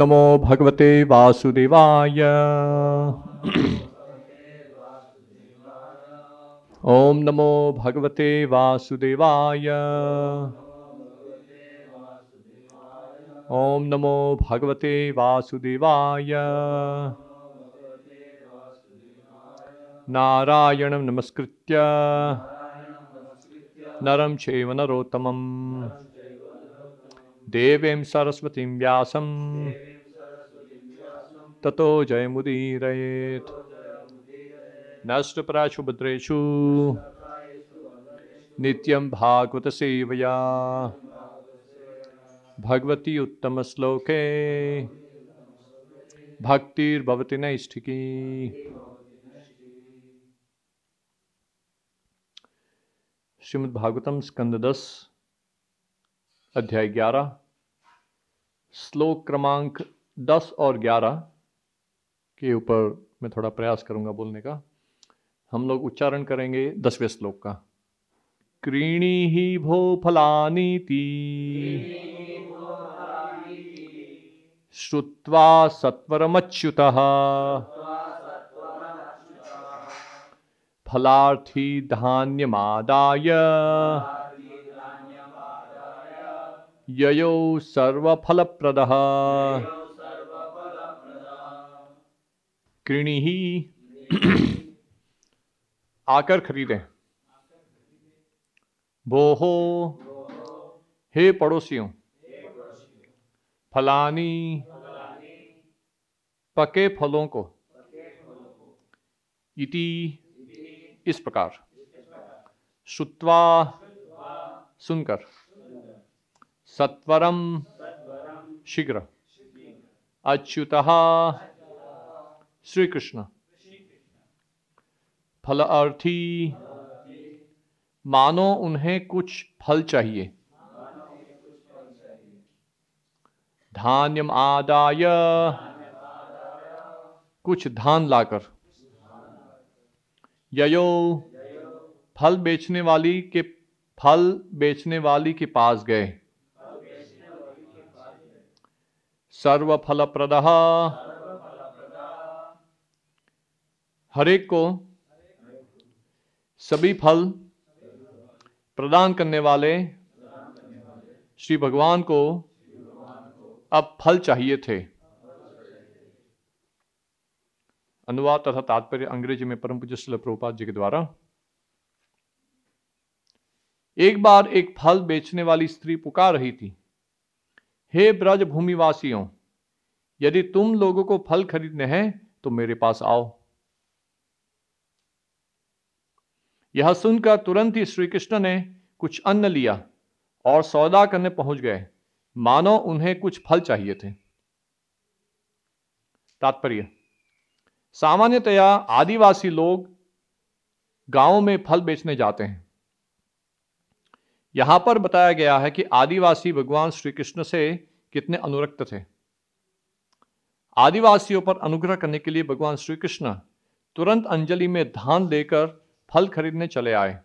नमो भगवते वासुदेवाय ओम नमो भगवते वासुदेवाय ओम नमो भगवते वासुदेवाय नारायण नमस्कृत नरम चैव नरोत्तमम् देवीं सरस्वतीं व्यासं ततो नष्ट नष्टपराशुभद्रेषु नित्यं भागवतसेवया भगवती उत्तमश्लोके भक्तिर्भवति नैष्ठिकी श्रीमद्भागवतम स्कंद दस अध्याय ग्यारह श्लोक क्रमांक दस और ग्यारह के ऊपर मैं थोड़ा प्रयास करूंगा बोलने का हम लोग उच्चारण करेंगे दसवें श्लोक का क्रीणी ही भो फलानी ती श्रुवा सत्वरमच्युत फलार्थी धान्यमादाय ययो सर्वफलप्रदः क्रीणी ही आकर खरीदे भोहो हे पड़ोसियों फलानी पके फलों को इति इस प्रकार श्रुवा सुनकर सत्वरम शीघ्र अच्युत श्री कृष्ण फल अर्थी मानो उन्हें कुछ फल चाहिए धान्यम आदाय कुछ धान लाकर ययो फल बेचने वाली के फल बेचने वाली के पास गए सर्व फल प्रदहा हरेक को सभी फल प्रदान करने वाले श्री भगवान को अब फल चाहिए थे अनुवाद तथा तात्पर्य अंग्रेजी में परम पूज्य शिल प्रभुपाद जी के द्वारा एक बार एक फल बेचने वाली स्त्री पुकार रही थी हे ब्रज भूमिवासियों यदि तुम लोगों को फल खरीदने हैं तो मेरे पास आओ यह सुनकर तुरंत ही श्री कृष्ण ने कुछ अन्न लिया और सौदा करने पहुंच गए मानो उन्हें कुछ फल चाहिए थे तात्पर्य सामान्यतया आदिवासी लोग गांव में फल बेचने जाते हैं यहां पर बताया गया है कि आदिवासी भगवान श्री कृष्ण से कितने अनुरक्त थे आदिवासियों पर अनुग्रह करने के लिए भगवान श्री कृष्ण तुरंत अंजलि में धान देकर फल खरीदने चले आए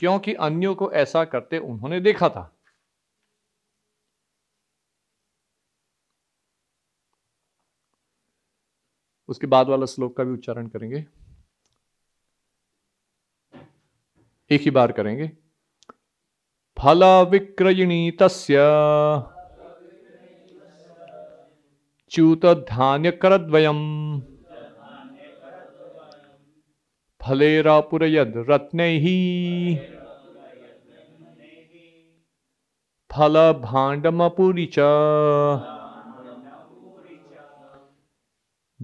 क्योंकि अन्यों को ऐसा करते उन्होंने देखा था उसके बाद वाला श्लोक का भी उच्चारण करेंगे एक ही बार करेंगे फल विक्रयिणी तस्य च्यूत धान्य करद्वयम् पुरयद रत्न ही फल भांडमपुरी च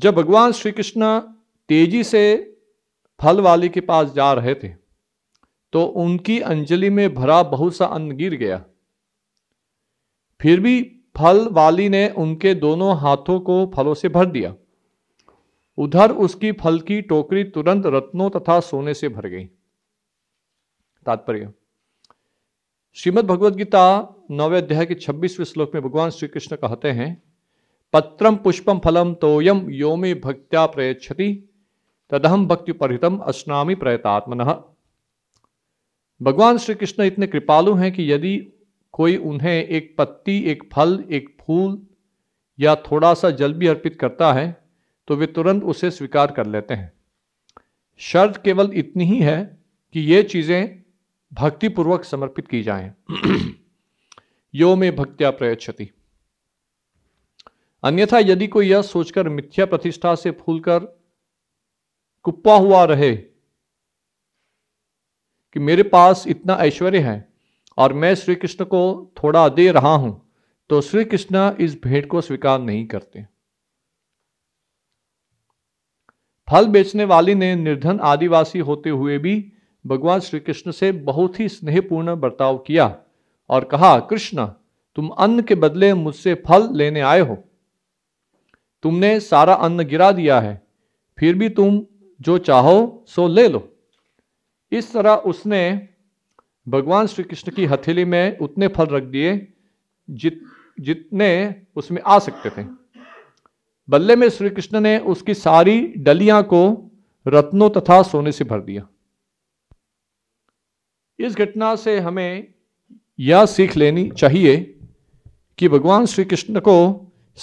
जब भगवान श्री कृष्ण तेजी से फल वाले के पास जा रहे थे तो उनकी अंजलि में भरा बहुत सा अन्न गिर गया फिर भी फल वाली ने उनके दोनों हाथों को फलों से भर दिया उधर उसकी फल की टोकरी तुरंत रत्नों तथा सोने से भर गई तात्पर्य श्रीमद भगवद गीता नवे अध्याय के छब्बीसवें श्लोक में भगवान श्री कृष्ण कहते हैं पत्रम पुष्पम फलम तोयम योमे भक्त्या प्रयच्छति तदहम भक्ति परितम अश्नामी प्रयतात्मन भगवान श्री कृष्ण इतने कृपालु हैं कि यदि कोई उन्हें एक पत्ती एक फल एक फूल या थोड़ा सा जल भी अर्पित करता है तो वे तुरंत उसे स्वीकार कर लेते हैं शर्त केवल इतनी ही है कि ये चीज़ें भक्तिपूर्वक समर्पित की जाएं। यो में भक्त्या प्रयच्छति अन्यथा यदि कोई यह सोचकर मिथ्या प्रतिष्ठा से फूलकर कुप्पा हुआ रहे कि मेरे पास इतना ऐश्वर्य है और मैं श्री कृष्ण को थोड़ा दे रहा हूं तो श्री कृष्ण इस भेंट को स्वीकार नहीं करते फल बेचने वाली ने निर्धन आदिवासी होते हुए भी भगवान श्री कृष्ण से बहुत ही स्नेहपूर्ण बर्ताव किया और कहा कृष्ण तुम अन्न के बदले मुझसे फल लेने आए हो तुमने सारा अन्न गिरा दिया है फिर भी तुम जो चाहो सो ले लो इस तरह उसने भगवान श्री कृष्ण की हथेली में उतने फल रख दिए जित जितने उसमें आ सकते थे बल्ले में श्री कृष्ण ने उसकी सारी डलियां को रत्नों तथा सोने से भर दिया इस घटना से हमें यह सीख लेनी चाहिए कि भगवान श्री कृष्ण को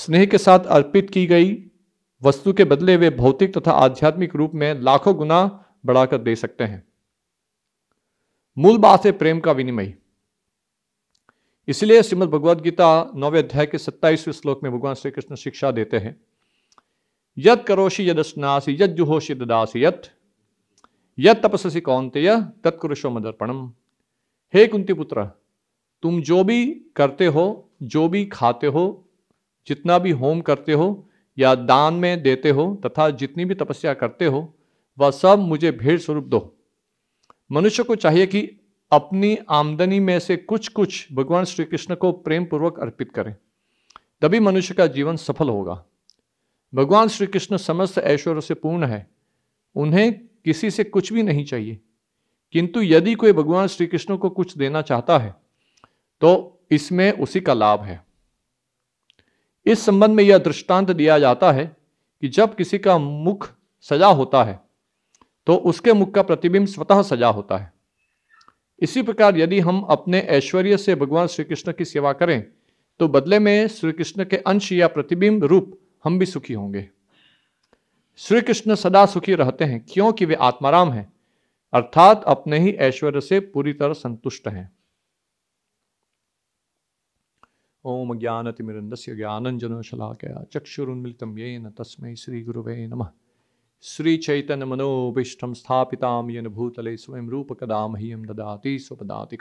स्नेह के साथ अर्पित की गई वस्तु के बदले वे भौतिक तथा आध्यात्मिक रूप में लाखों गुना बढ़ाकर दे सकते हैं मूल बात है प्रेम का विनिमय इसलिए श्रीमद भगवद गीता नौवे अध्याय के सत्ताईसवें श्लोक में भगवान श्री कृष्ण शिक्षा देते हैं यद करोषि यद स्नासी यद जुहोषि ददासी यत यद तपस्वी कौनतेय तत्कुरुषो मदर्पणम हे कुंती पुत्र तुम जो भी करते हो जो भी खाते हो जितना भी होम करते हो या दान में देते हो तथा जितनी भी तपस्या करते हो वह सब मुझे भेड़ स्वरूप दो मनुष्य को चाहिए कि अपनी आमदनी में से कुछ कुछ भगवान श्री कृष्ण को प्रेम पूर्वक अर्पित करें तभी मनुष्य का जीवन सफल होगा भगवान श्री कृष्ण समस्त ऐश्वर्य से पूर्ण है उन्हें किसी से कुछ भी नहीं चाहिए किंतु यदि कोई भगवान श्री कृष्ण को कुछ देना चाहता है तो इसमें उसी का लाभ है इस संबंध में यह दृष्टांत दिया जाता है कि जब किसी का मुख सजा होता है तो उसके मुख का प्रतिबिंब स्वतः सजा होता है इसी प्रकार यदि हम अपने ऐश्वर्य से भगवान श्री कृष्ण की सेवा करें तो बदले में श्री कृष्ण के अंश या प्रतिबिंब रूप हम भी सुखी होंगे श्री कृष्ण सदा सुखी रहते हैं क्योंकि वे आत्माराम हैं अर्थात अपने ही ऐश्वर्य से पूरी तरह संतुष्ट हैं ओम ज्ञान ज्ञानतिमिरन्दस्य ज्ञानञ्जनशलाकया चक्षुरुन्मिलितं येन तस्मै श्रीगुरुवे नमः श्रीचैतन्यमनोभीष्टं स्थापितां येन भूतले स्वयं रूपकदा मह्यं ददाति स्वदाति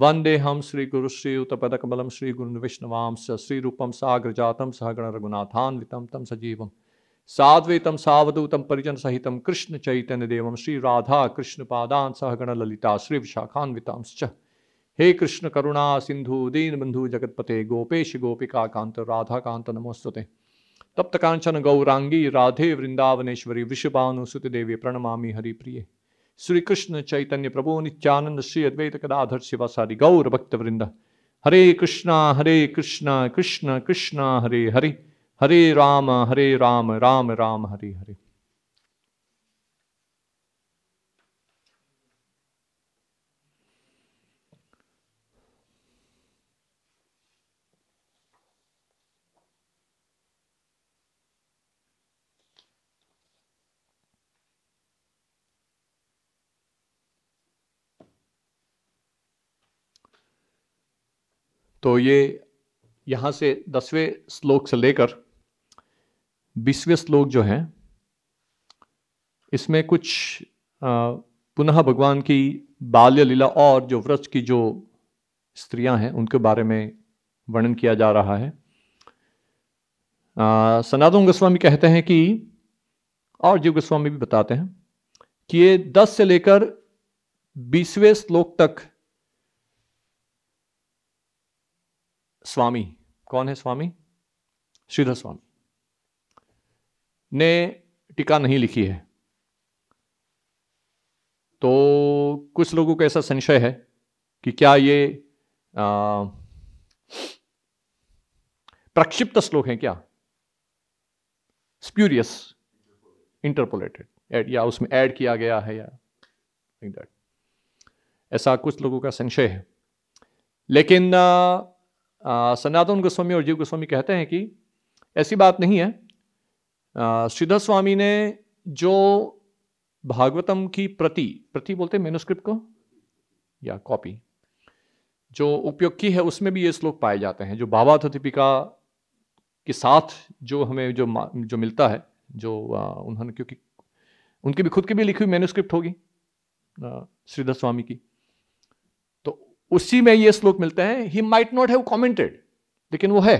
हम श्री गुरुश्री उतपदकमलम श्री गुरुविष्णवांस श्रीरूपम साग्रजातम सहगण रघुनाथान्वितम तम सजीव साद्वैतम सवधूतम परिजन सहित कृष्ण चैतन्य देव श्री राधा कृष्ण पादान सहगण ललिता श्री विशाखान्वितांश्च हे कृष्ण करुणा सिंधु दीन बंधु जगतपते गोपेश गोपिका कांत राधा कांत नमोस्तुते तप्त कांचन गौरांगी राधे वृंदावनेश्वरी विषुभानुसुत देवी प्रणमा हरिप्रिय श्री कृष्ण चैतन्य प्रभु नित्यानंद श्री अद्वैत कदाधर शिवासारी गौर भक्त वृंद हरे कृष्णा हरे कृष्णा कृष्ण कृष्णा हरे हरे हरे राम हरे राम राम राम हरे हरे तो ये यहाँ से दसवें श्लोक से लेकर बीसवें श्लोक जो है इसमें कुछ पुनः भगवान की बाल्य लीला और जो व्रज की जो स्त्रियां हैं उनके बारे में वर्णन किया जा रहा है सनातन गोस्वामी कहते हैं कि और जीव गोस्वामी भी बताते हैं कि ये दस से लेकर बीसवें श्लोक तक स्वामी कौन है स्वामी श्रीधर स्वामी ने टीका नहीं लिखी है तो कुछ लोगों को ऐसा संशय है कि क्या ये प्रक्षिप्त श्लोक है क्या स्प्यूरियस इंटरपोलेटेड एड या उसमें ऐड किया गया है या दैट ऐसा कुछ लोगों का संशय है लेकिन आ, सनातन गोस्वामी और जीव गोस्वामी कहते हैं कि ऐसी बात नहीं है श्रीधर स्वामी ने जो भागवतम की प्रति प्रति बोलते हैं मेनोस्क्रिप्ट को या कॉपी जो उपयोग की है उसमें भी ये श्लोक पाए जाते हैं जो बाबा भावाथदीपिका के साथ जो हमें जो जो मिलता है जो उन्होंने क्योंकि उनकी भी खुद की भी लिखी हुई मेनोस्क्रिप्ट होगी श्रीधर स्वामी की उसी में यह श्लोक मिलते हैं he might not have commented लेकिन वो है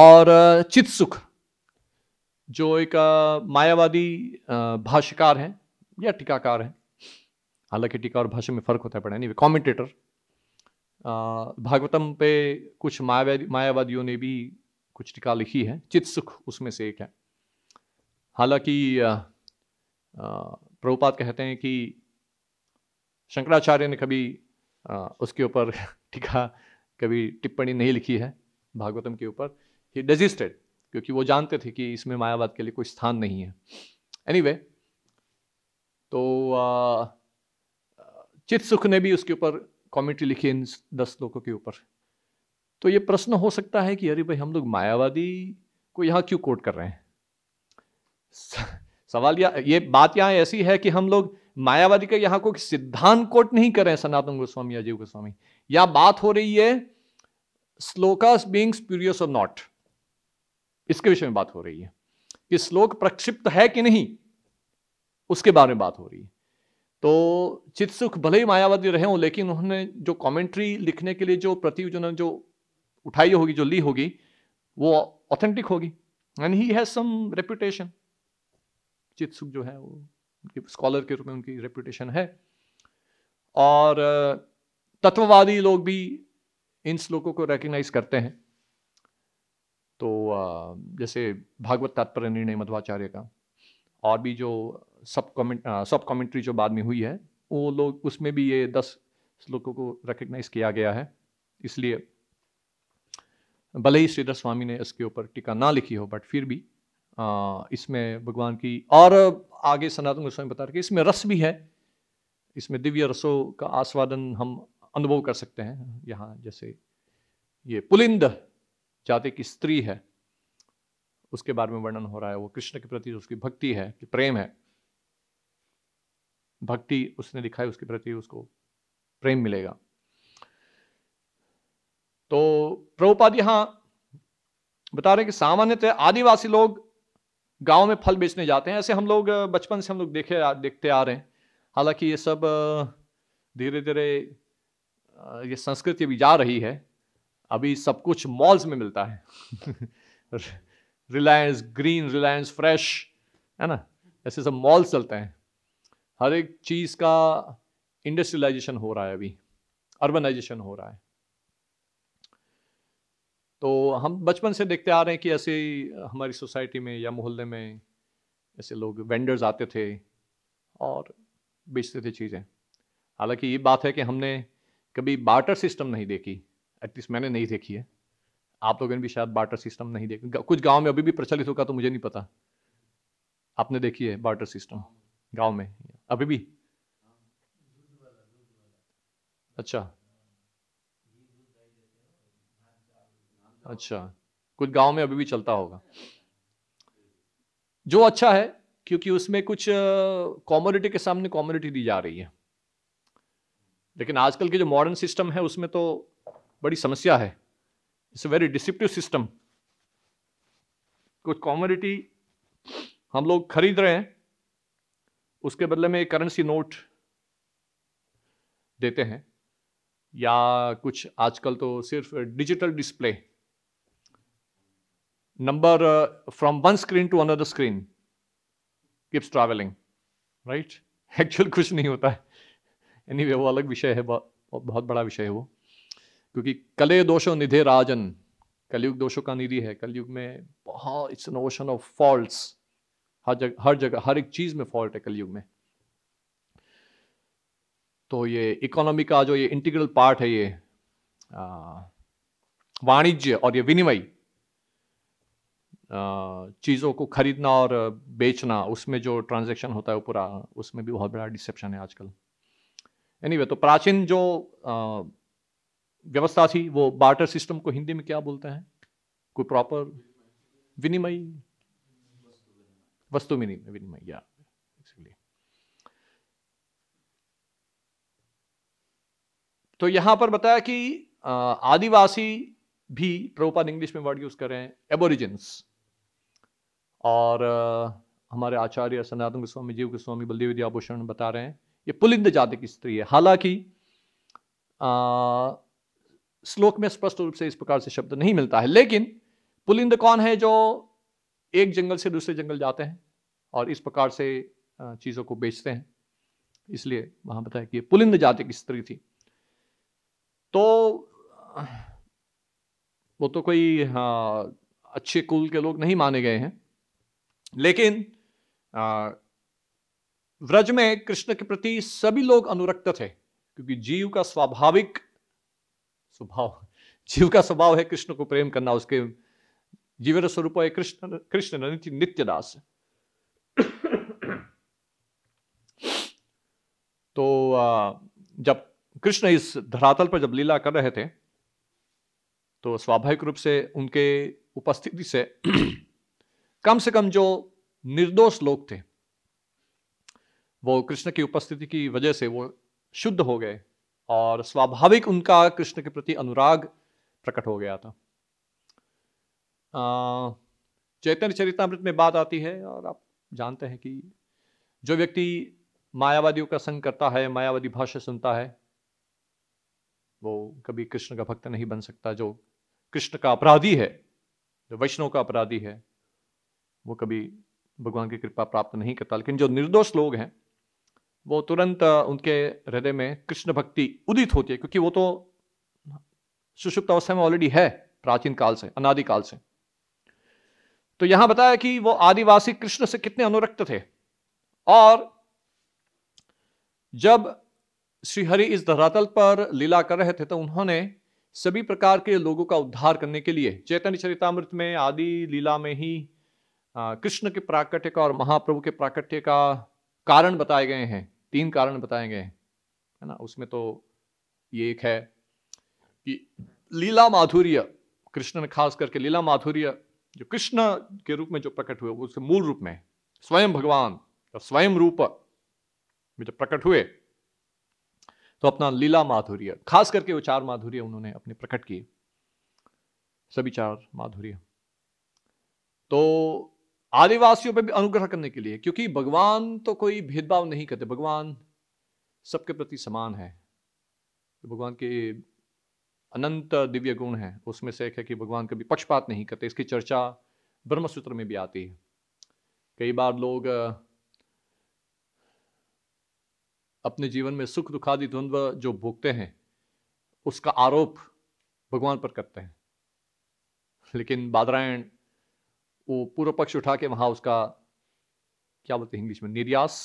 और चित सुख जो एक मायावादी भाष्यकार हैं या टीकाकार हैं हालांकि टीका और भाषा में फर्क होता है पड़ा नहीं कॉमेंटेटर भागवतम पे कुछ मायावादी मायावादियों ने भी कुछ टीका लिखी है चित सुख उसमें से एक है हालांकि प्रभुपात कहते हैं कि शंकराचार्य ने कभी उसके ऊपर टीका कभी टिप्पणी नहीं लिखी है भागवतम के ऊपर ही डेजिस्टेड क्योंकि वो जानते थे कि इसमें मायावाद के लिए कोई स्थान नहीं है एनी anyway, तो चित सुख ने भी उसके ऊपर कॉमेंट्री लिखी इन दस लोगों के ऊपर तो ये प्रश्न हो सकता है कि अरे भाई हम लोग मायावादी को यहाँ क्यों कोट कर रहे हैं सवाल या ये बात यहाँ ऐसी है कि हम लोग मायावादी का यहां को सिद्धांत कोट नहीं कर रहे हैं सनातन गोस्वामी अजीव गोस्वामी या बात हो रही है श्लोकास बींग स्प्यूरियस और नॉट इसके विषय में बात हो रही है कि श्लोक प्रक्षिप्त है कि नहीं उसके बारे में बात हो रही है तो चित्सुख भले ही मायावादी रहे हो लेकिन उन्होंने जो कमेंट्री लिखने के लिए जो प्रति जो जो उठाई होगी जो ली होगी वो ऑथेंटिक होगी and he has some reputation Chitsukha जो है वो स्कॉलर के रूप में उनकी रेपुटेशन है और तत्ववादी लोग भी इन श्लोकों को रेकग्नाइज करते हैं तो जैसे भागवत तात्पर्य निर्णय मध्वाचार्य का और भी जो सब कमेंट सब कमेंट्री जो बाद में हुई है वो लोग उसमें भी ये दस श्लोकों को रिकग्नाइज किया गया है इसलिए भले ही श्रीधर स्वामी ने इसके ऊपर टीका ना लिखी हो बट फिर भी इसमें भगवान की और आगे सनातन गोस्वामी बता रहे कि इसमें रस भी है इसमें दिव्य रसों का आस्वादन हम अनुभव कर सकते हैं यहाँ जैसे ये पुलिंद जाति की स्त्री है उसके बारे में वर्णन हो रहा है वो कृष्ण के प्रति उसकी भक्ति है प्रेम है भक्ति उसने दिखाई है उसके प्रति उसको प्रेम मिलेगा तो प्रभुपाद यहां बता रहे कि सामान्यतः आदिवासी लोग गांव में फल बेचने जाते हैं ऐसे हम लोग बचपन से हम लोग देखे देखते आ रहे हैं हालांकि ये सब धीरे धीरे ये संस्कृति भी जा रही है अभी सब कुछ मॉल्स में मिलता है रिलायंस ग्रीन रिलायंस फ्रेश है ना ऐसे सब मॉल्स चलते हैं हर एक चीज़ का इंडस्ट्रियलाइजेशन हो रहा है अभी अर्बनाइजेशन हो रहा है तो हम बचपन से देखते आ रहे हैं कि ऐसे हमारी सोसाइटी में या मोहल्ले में ऐसे लोग वेंडर्स आते थे और बेचते थे चीज़ें हालांकि ये बात है कि हमने कभी बार्टर सिस्टम नहीं देखी एटलीस्ट मैंने नहीं देखी है आप लोगों ने भी शायद बार्टर सिस्टम नहीं देखा कुछ गाँव में अभी भी प्रचलित होगा तो मुझे नहीं पता आपने देखी है बार्टर सिस्टम गाँव में अभी भी अच्छा अच्छा कुछ गांव में अभी भी चलता होगा जो अच्छा है क्योंकि उसमें कुछ कॉमोडिटी के सामने कॉमोडिटी दी जा रही है लेकिन आजकल के जो मॉडर्न सिस्टम है उसमें तो बड़ी समस्या है it's a very deceptive system कुछ कॉमोडिटी हम लोग खरीद रहे हैं उसके बदले में करेंसी नोट देते हैं या कुछ आजकल तो सिर्फ digital display number uh, from one screen to another screen keeps traveling right actual कुछ नहीं होता है एनी anyway, वो अलग विषय है बहुत बड़ा विषय है वो क्योंकि कले दोषो निधे राजन कलयुग दोषों का निधि है कलयुग में बहुत it's an ocean of faults हर जगह हर जगह हर एक चीज में फॉल्ट है कलयुग में तो ये इकोनॉमी का जो ये इंटीग्रल पार्ट है ये वाणिज्य और ये विनिमय चीज़ों को खरीदना और बेचना उसमें जो ट्रांजेक्शन होता है पूरा उसमें भी बहुत बड़ा डिसेप्शन है आजकल एनी anyway, तो प्राचीन जो व्यवस्था थी वो बार्टर सिस्टम को हिंदी में क्या बोलते हैं कोई प्रॉपर विनिमय वस्तु विनिमय या तो यहां पर बताया कि आदिवासी भी प्रभुपाद इंग्लिश में वर्ड यूज कर रहे हैं एबोरिजिन्स और हमारे आचार्य सनातन गोस्वामी जीव गोस्वामी बलदेव विद्याभूषण बता रहे हैं ये पुलिंद जाति की स्त्री है हालांकि श्लोक में स्पष्ट रूप से इस प्रकार से शब्द नहीं मिलता है लेकिन पुलिंद कौन है जो एक जंगल से दूसरे जंगल जाते हैं और इस प्रकार से चीज़ों को बेचते हैं इसलिए वहां बताया कि ये पुलिंद जाति की स्त्री थी तो वो तो कोई हाँ, अच्छे कुल के लोग नहीं माने गए हैं लेकिन व्रज में कृष्ण के प्रति सभी लोग अनुरक्त थे क्योंकि जीव का स्वाभाविक स्वभाव जीव का स्वभाव है कृष्ण को प्रेम करना उसके जीवन स्वरूप है कृष्ण कृष्ण दास तो जब कृष्ण इस धरातल पर जब लीला कर रहे थे तो स्वाभाविक रूप से उनके उपस्थिति से कम से कम जो निर्दोष लोग थे वो कृष्ण की उपस्थिति की वजह से वो शुद्ध हो गए और स्वाभाविक उनका कृष्ण के प्रति अनुराग प्रकट हो गया था चैतन्य चरितमृत में बात आती है और आप जानते हैं कि जो व्यक्ति मायावादियों का संग करता है मायावादी भाषा सुनता है वो कभी कृष्ण का भक्त नहीं बन सकता जो कृष्ण का अपराधी है जो वैष्णव का अपराधी है वो कभी भगवान की कृपा प्राप्त नहीं करता लेकिन जो निर्दोष लोग हैं वो तुरंत उनके हृदय में कृष्ण भक्ति उदित होती है क्योंकि वो तो सुषुप्त अवस्था में ऑलरेडी है प्राचीन काल से अनादि काल से तो यहां बताया कि वो आदिवासी कृष्ण से कितने अनुरक्त थे और जब श्रीहरि इस धरातल पर लीला कर रहे थे तो उन्होंने सभी प्रकार के लोगों का उद्धार करने के लिए चैतन्य चरितमृत में आदि लीला में ही कृष्ण के प्राकट्य का और महाप्रभु के प्राकट्य का कारण बताए गए हैं तीन कारण बताए गए हैं है ना उसमें तो ये एक है कि लीला माधुर्य कृष्ण ने खास करके लीला माधुर्य जो कृष्ण के रूप में जो प्रकट हुए उसके मूल रूप में स्वयं भगवान और स्वयं रूप में जब प्रकट हुए तो अपना लीला माधुर्य खास करके वो चार माधुर्य उन्होंने अपने प्रकट किए सभी चार माधुर्य तो आदिवासियों पर भी अनुग्रह करने के लिए क्योंकि भगवान तो कोई भेदभाव नहीं करते भगवान सबके प्रति समान है तो भगवान के अनंत दिव्य गुण है उसमें से एक है कि भगवान कभी पक्षपात नहीं करते इसकी चर्चा ब्रह्मसूत्र में भी आती है कई बार लोग अपने जीवन में सुख दुखादि द्वंद्व जो भोगते हैं उसका आरोप भगवान पर करते हैं लेकिन बादरायण वो पूर्व पक्ष उठा के वहाँ उसका क्या बोलते हैं इंग्लिश में निर्यास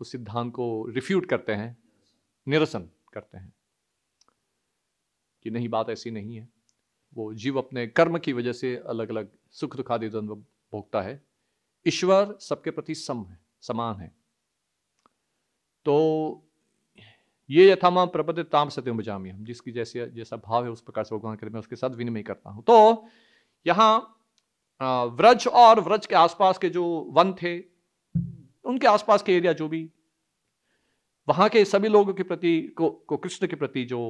उस सिद्धांत को रिफ्यूट करते हैं निरसन करते हैं कि नहीं बात ऐसी नहीं है वो जीव अपने कर्म की वजह से अलग अलग सुख दुखादि द्वंद्व भोगता है ईश्वर सबके प्रति सम है समान है तो ये यथामा प्रबद्ध ताम सत्य बजाम हम जिसकी जैसे जैसा भाव है उस प्रकार से भगवान कृपा उसके साथ विनिमय करता हूं तो यहां व्रज और व्रज के आसपास के जो वन थे उनके आसपास के एरिया जो भी वहां के सभी लोगों के प्रति को, को कृष्ण के प्रति जो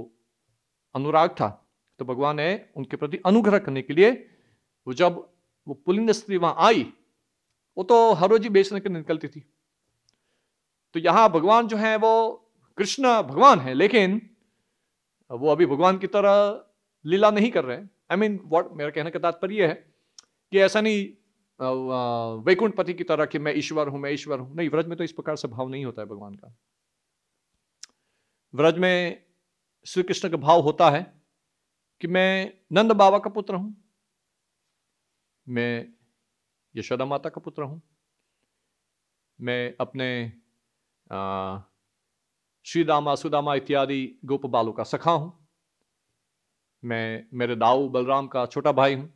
अनुराग था तो भगवान ने उनके प्रति अनुग्रह करने के लिए वो जब वो पुलिंद स्त्री वहां आई वो तो हर रोज ही बेचने के निकलती थी तो यहां भगवान जो है वो कृष्ण भगवान है लेकिन वो अभी भगवान की तरह लीला नहीं कर रहे आई मीन वॉट मेरा कहने का तात्पर्य है कि ऐसा नहीं वैकुंठ पति की तरह कि मैं ईश्वर हूं मैं ईश्वर हूं नहीं व्रज में तो इस प्रकार से भाव नहीं होता है भगवान का व्रज में श्री कृष्ण का भाव होता है कि मैं नंद बाबा का पुत्र हूं मैं यशोदा माता का पुत्र हूं मैं अपने श्रीदामा सुदामा इत्यादि गोप बालों का सखा हूं मैं मेरे दाऊ बलराम का छोटा भाई हूं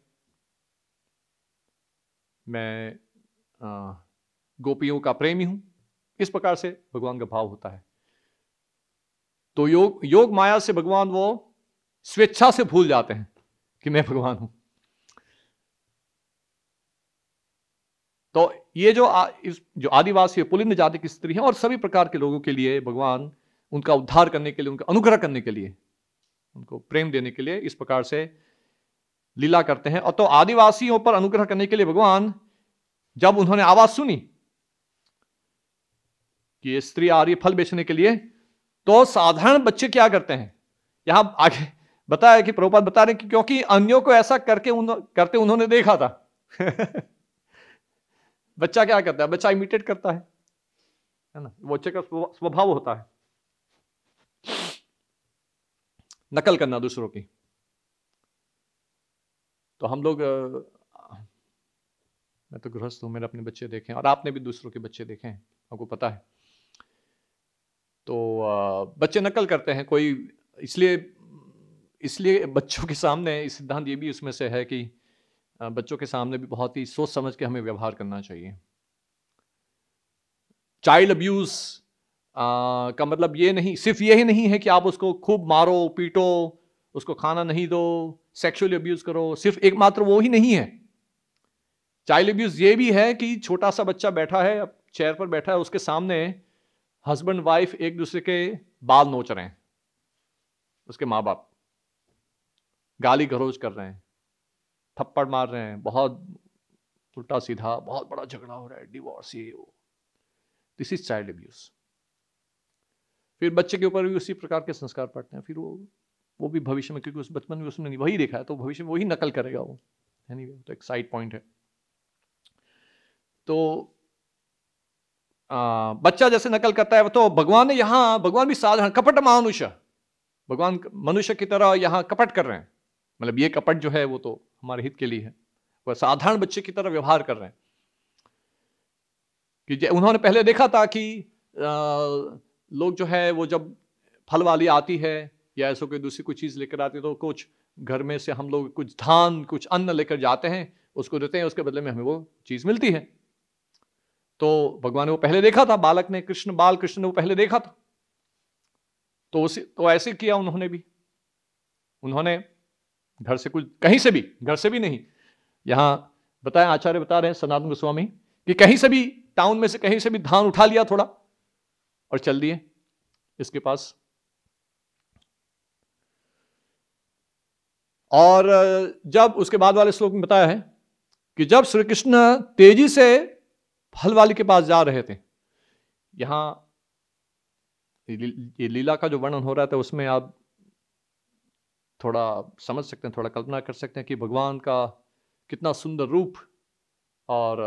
मैं गोपियों का प्रेमी हूं इस प्रकार से भगवान का भाव होता है तो योग योग माया से भगवान वो स्वेच्छा से भूल जाते हैं कि मैं भगवान हूं तो ये जो आ, इस जो आदिवासी पुलिंद जाति की स्त्री है और सभी प्रकार के लोगों के लिए भगवान उनका उद्धार करने के लिए उनका अनुग्रह करने के लिए उनको प्रेम देने के लिए इस प्रकार से लीला करते हैं और तो आदिवासियों पर अनुग्रह करने के लिए भगवान जब उन्होंने आवाज सुनी कि स्त्री आ रही फल बेचने के लिए तो साधारण बच्चे क्या करते हैं यहां आगे बताया कि प्रभुपाद बता रहे कि क्योंकि अन्यों को ऐसा करके उन, करते उन्होंने देखा था बच्चा क्या करता है बच्चा इमिटेट करता है है ना बच्चे का स्वभाव होता है नकल करना दूसरों की तो हम लोग मैं तो गृहस्थ हूँ मेरे अपने बच्चे देखे और आपने भी दूसरों के बच्चे देखे हैं आपको पता है तो बच्चे नकल करते हैं कोई इसलिए इसलिए बच्चों के सामने सिद्धांत ये भी उसमें से है कि बच्चों के सामने भी बहुत ही सोच समझ के हमें व्यवहार करना चाहिए चाइल्ड अब्यूज़ का मतलब ये नहीं सिर्फ यही नहीं है कि आप उसको खूब मारो पीटो उसको खाना नहीं दो सेक्सुअल अब्यूज करो सिर्फ एकमात्र वो ही नहीं है चाइल्ड अब्यूज ये भी है कि छोटा सा बच्चा बैठा है अब चेयर पर बैठा है उसके सामने हस्बैंड वाइफ एक दूसरे के बाल नोच रहे हैं उसके माँ बाप गाली गरोज कर रहे हैं थप्पड़ मार रहे हैं बहुत उल्टा सीधा बहुत बड़ा झगड़ा हो रहा है डिवोर्स ये वो दिस इज चाइल्ड अब्यूज फिर बच्चे के ऊपर भी उसी प्रकार के संस्कार पड़ते हैं फिर वो वो भी भविष्य में क्योंकि उस बचपन में उसने वही देखा है तो भविष्य में वही नकल करेगा वो है नहीं तो एक साइड पॉइंट है तो आ, बच्चा जैसे नकल करता है तो भगवान ने यहाँ भगवान भी साधारण कपट मानुष्य भगवान मनुष्य की तरह यहाँ कपट कर रहे हैं मतलब ये कपट जो है वो तो हमारे हित के लिए है वह साधारण बच्चे की तरह व्यवहार कर रहे हैं कि उन्होंने पहले देखा था कि आ, लोग जो है वो जब फल वाली आती है या ऐसा कोई दूसरी कोई चीज़ लेकर आते तो कुछ घर में से हम लोग कुछ धान कुछ अन्न लेकर जाते हैं उसको देते हैं उसके बदले में हमें वो चीज़ मिलती है तो भगवान ने वो पहले देखा था बालक ने कृष्ण बाल कृष्ण ने वो पहले देखा था तो उसे तो ऐसे किया उन्होंने भी उन्होंने घर से कुछ कहीं से भी घर से भी नहीं यहां बताया आचार्य बता रहे हैं सनातन गोस्वामी कि कहीं से भी टाउन में से कहीं से भी धान उठा लिया थोड़ा और चल दिए इसके पास और जब उसके बाद वाले श्लोक में बताया है कि जब श्री कृष्ण तेजी से फल वाली के पास जा रहे थे यहाँ ये लीला का जो वर्णन हो रहा था उसमें आप थोड़ा समझ सकते हैं थोड़ा कल्पना कर सकते हैं कि भगवान का कितना सुंदर रूप और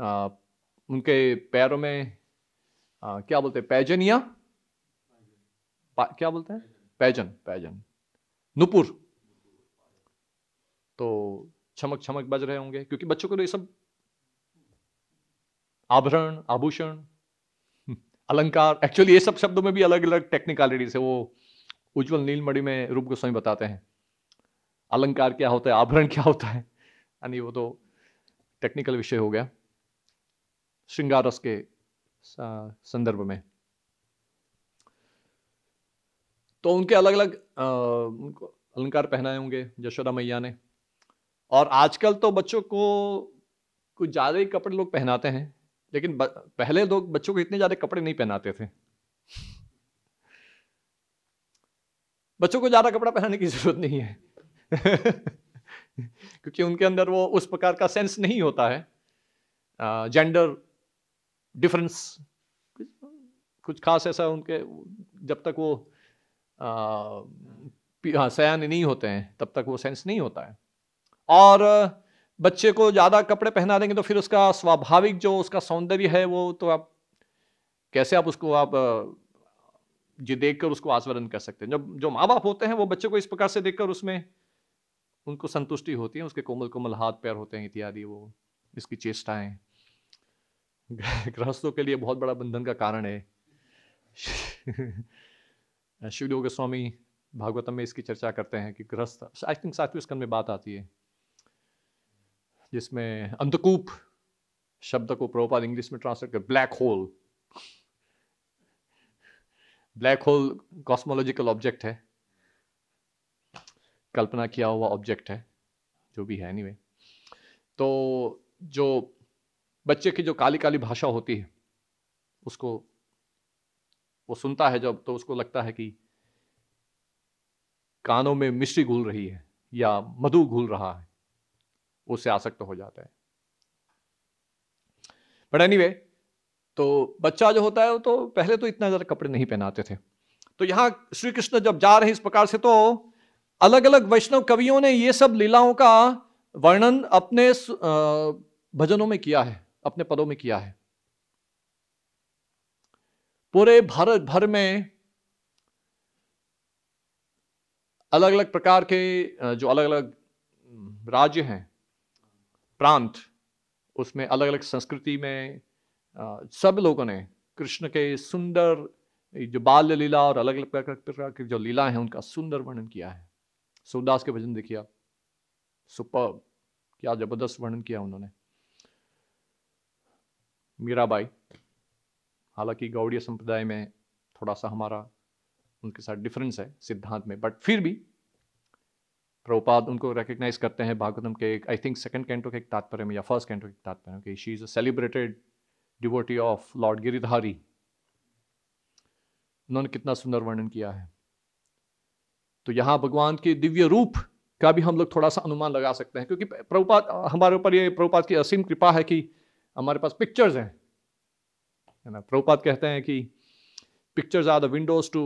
आ, उनके पैरों में आ, क्या बोलते हैं पैजनिया क्या बोलते हैं पैजन पैजन नुपुर तो छमक छमक बज रहे होंगे क्योंकि बच्चों को तो ये सब आभरण आभूषण अलंकार एक्चुअली ये सब शब्दों में भी अलग अलग टेक्निकलिटीज है वो उज्जवल नीलमणि में रूप गोस्वामी बताते हैं अलंकार क्या होता है आभरण क्या होता है यानी वो तो टेक्निकल विषय हो गया श्रृंगार रस के संदर्भ में तो उनके अलग अलग अलंकार पहनाए होंगे यशोदा मैया ने और आजकल तो बच्चों को कुछ ज़्यादा ही कपड़े लोग पहनाते हैं लेकिन पहले लोग बच्चों को इतने ज़्यादा कपड़े नहीं पहनाते थे बच्चों को ज़्यादा कपड़ा पहनाने की ज़रूरत नहीं है क्योंकि उनके अंदर वो उस प्रकार का सेंस नहीं होता है जेंडर डिफरेंस कुछ खास ऐसा उनके जब तक वो हाँ सयान नहीं होते हैं तब तक वो सेंस नहीं होता है और बच्चे को ज़्यादा कपड़े पहना देंगे तो फिर उसका स्वाभाविक जो उसका सौंदर्य है वो तो आप कैसे आप उसको आप जी देख कर उसको आस्वादन कर सकते हैं जब जो माँ बाप होते हैं वो बच्चे को इस प्रकार से देखकर उसमें उनको संतुष्टि होती है उसके कोमल कोमल हाथ पैर होते हैं इत्यादि वो इसकी चेष्टाएं गृहस्थों के लिए बहुत बड़ा बंधन का कारण है शिवदेव गोस्वामी भागवतम में इसकी चर्चा करते हैं कि गृहस्थ आई थिंक सातवें स्कंद में बात आती है जिसमें अंतकूप शब्द को प्रभुपाद इंग्लिश में ट्रांसलेट कर black hole black hole cosmological object है कल्पना किया हुआ ऑब्जेक्ट है जो भी है एनीवे तो जो बच्चे की जो काली काली भाषा होती है उसको वो सुनता है जब तो उसको लगता है कि कानों में मिश्री घुल रही है या मधु घुल रहा है उससे आसक्त तो हो जाता है बट एनी anyway, तो बच्चा जो होता है वो तो पहले तो इतना ज़्यादा कपड़े नहीं पहनाते थे तो यहाँ श्री कृष्ण जब जा रहे इस प्रकार से तो अलग अलग वैष्णव कवियों ने ये सब लीलाओं का वर्णन अपने भजनों में किया है अपने पदों में किया है पूरे भारत भर में अलग अलग प्रकार के जो अलग अलग राज्य हैं प्रांत उसमें अलग अलग संस्कृति में सब लोगों ने कृष्ण के सुंदर जो बाल्य लीला और अलग अलग प्रकार की जो लीला है उनका सुंदर वर्णन किया है सुदास के भजन देखिए आप सुपर क्या जबरदस्त वर्णन किया उन्होंने मीराबाई हालांकि गौड़ीय संप्रदाय में थोड़ा सा हमारा उनके साथ डिफरेंस है सिद्धांत में बट फिर भी प्रभुपाद उनको रिकग्नाइज करते हैं भागवतम के आई थिंक सेकंड कैंटो के एक तात्पर्य में या फर्स्ट कैंटो के तात्पर्य में she is a celebrated devotee of lord Giridhari उन्होंने कितना सुंदर वर्णन किया है तो यहाँ भगवान के दिव्य रूप का भी हम लोग थोड़ा सा अनुमान लगा सकते हैं क्योंकि प्रभुपाद हमारे ऊपर ये प्रभुपाद की असीम कृपा है कि हमारे पास पिक्चर्स हैं है ना प्रभुपात कहते हैं कि pictures are the windows to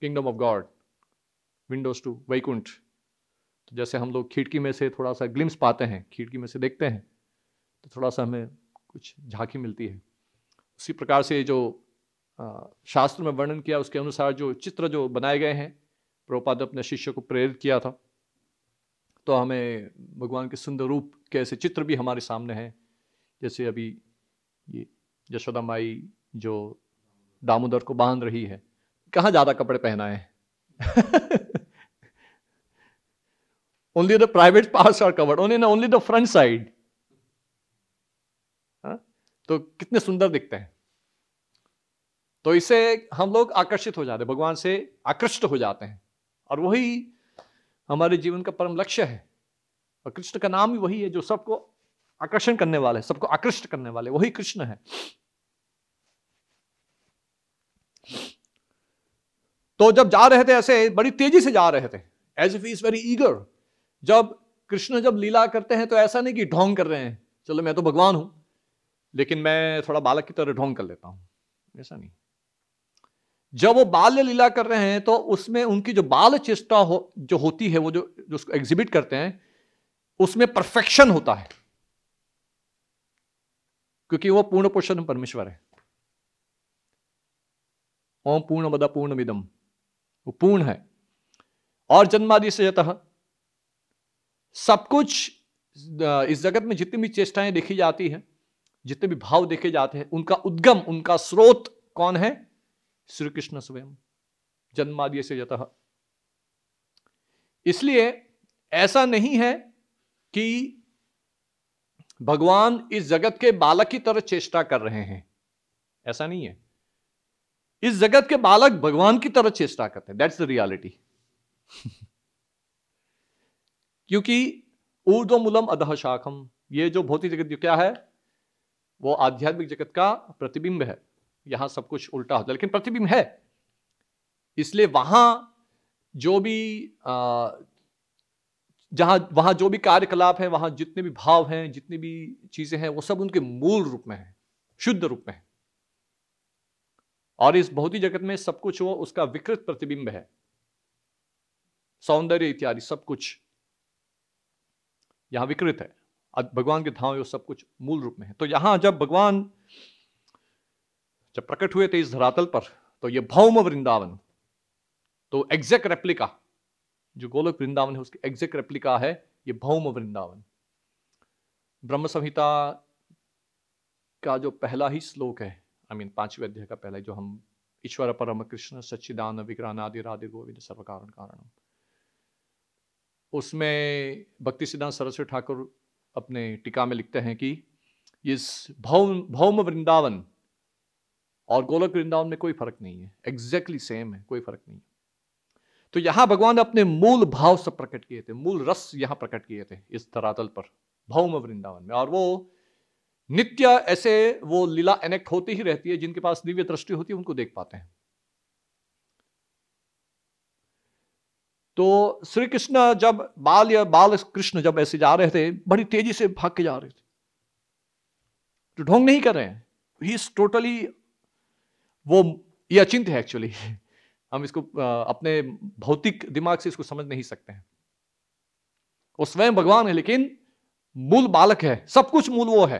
kingdom of God windows to Vaikuntha तो जैसे हम लोग खिड़की में से थोड़ा सा ग्लिम्स पाते हैं खिड़की में से देखते हैं तो थोड़ा सा हमें कुछ झांकी मिलती है उसी प्रकार से जो शास्त्र में वर्णन किया उसके अनुसार जो चित्र जो बनाए गए हैं प्रभुपाद अपने शिष्य को प्रेरित किया था तो हमें भगवान के सुंदर रूप के ऐसे चित्र भी हमारे सामने हैं जैसे अभी ये यशोदा माई जो दामोदर को बांध रही है कहाँ ज़्यादा कपड़े पहनाए only the private parts are covered only na only the front side हाँ? तो कितने सुंदर दिखते हैं तो इसे हम लोग आकर्षित हो जाते हैं भगवान से आकृष्ट हो जाते हैं और वही हमारे जीवन का परम लक्ष्य है और कृष्ण का नाम ही वही है जो सबको आकर्षण करने वाले सबको आकृष्ट करने वाले वही कृष्ण है तो जब जा रहे थे ऐसे बड़ी तेजी से जा रहे थे as if is very eager जब कृष्ण जब लीला करते हैं तो ऐसा नहीं कि ढोंग कर रहे हैं चलो मैं तो भगवान हूं लेकिन मैं थोड़ा बालक की तरह ढोंग कर लेता हूं ऐसा नहीं जब वो बाल्य लीला कर रहे हैं तो उसमें उनकी जो बाल चेष्टा हो जो होती है वो जो जो उसको एग्जिबिट करते हैं उसमें परफेक्शन होता है क्योंकि वो पूर्ण पुरुषोत्तम परमेश्वर है ओम पूर्ण बदा पूर्ण मिदम वो पूर्ण है और जन्मादि से यतः सब कुछ इस जगत में जितनी भी चेष्टाएं देखी जाती हैं जितने भी भाव देखे जाते हैं उनका उद्गम उनका स्रोत कौन है श्री कृष्ण स्वयं जन्मादि से यतः इसलिए ऐसा नहीं है कि भगवान इस जगत के बालक की तरह चेष्टा कर रहे हैं ऐसा नहीं है इस जगत के बालक भगवान की तरह चेष्टा करते हैं दैट्स द रियलिटी क्योंकि ऊर्ध्व मूलम अध शाखम ये जो भौतिक जगत क्या है वो आध्यात्मिक जगत का प्रतिबिंब है यहां सब कुछ उल्टा होता है लेकिन प्रतिबिंब है इसलिए वहां जो भी आ, जहाँ वहाँ जो भी कार्यकलाप हैं वहाँ जितने भी भाव हैं जितनी भी चीज़ें हैं वो सब उनके मूल रूप में हैं शुद्ध रूप में है और इस भौतिक जगत में सब कुछ वो उसका विकृत प्रतिबिंब है सौंदर्य इत्यादि सब कुछ यहां विकृत है भगवान के धाम सब कुछ मूल रूप में है तो यहां जब भगवान जब प्रकट हुए थे इस धरातल पर तो ये भौम वृंदावन तो एग्जैक्ट रेप्लिका जो गोलक वृंदावन है उसकी एग्जैक्ट रेप्लिका है ये भौम वृंदावन ब्रह्म संहिता का जो पहला ही श्लोक है आई मीन पांचवें अध्याय का पहला जो हम ईश्वर परम कृष्ण सच्चिदान आदि राधे गोविंद सर्व कारण कारण उसमें भक्ति सिद्धांत सरस्वती ठाकुर अपने टीका में लिखते हैं कि इस भौम भौम वृंदावन और गोलक वृंदावन में कोई फर्क नहीं है एग्जैक्टली exactly सेम है कोई फर्क नहीं है तो यहां भगवान ने अपने मूल भाव सब प्रकट किए थे मूल रस यहाँ प्रकट किए थे इस धरातल पर भौम वृंदावन में और वो नित्य ऐसे वो लीला एनेक्ट होती ही रहती है जिनके पास दिव्य दृष्टि होती है उनको देख पाते हैं तो श्री कृष्ण जब बाल या बाल कृष्ण जब ऐसे जा रहे थे बड़ी तेजी से भाग के जा रहे थे तो ढोंग नहीं कर रहे हैं ही इज टोटली वो ये अचिंत है एक्चुअली हम इसको अपने भौतिक दिमाग से इसको समझ नहीं सकते हैं वो स्वयं भगवान है लेकिन मूल बालक है सब कुछ मूल वो है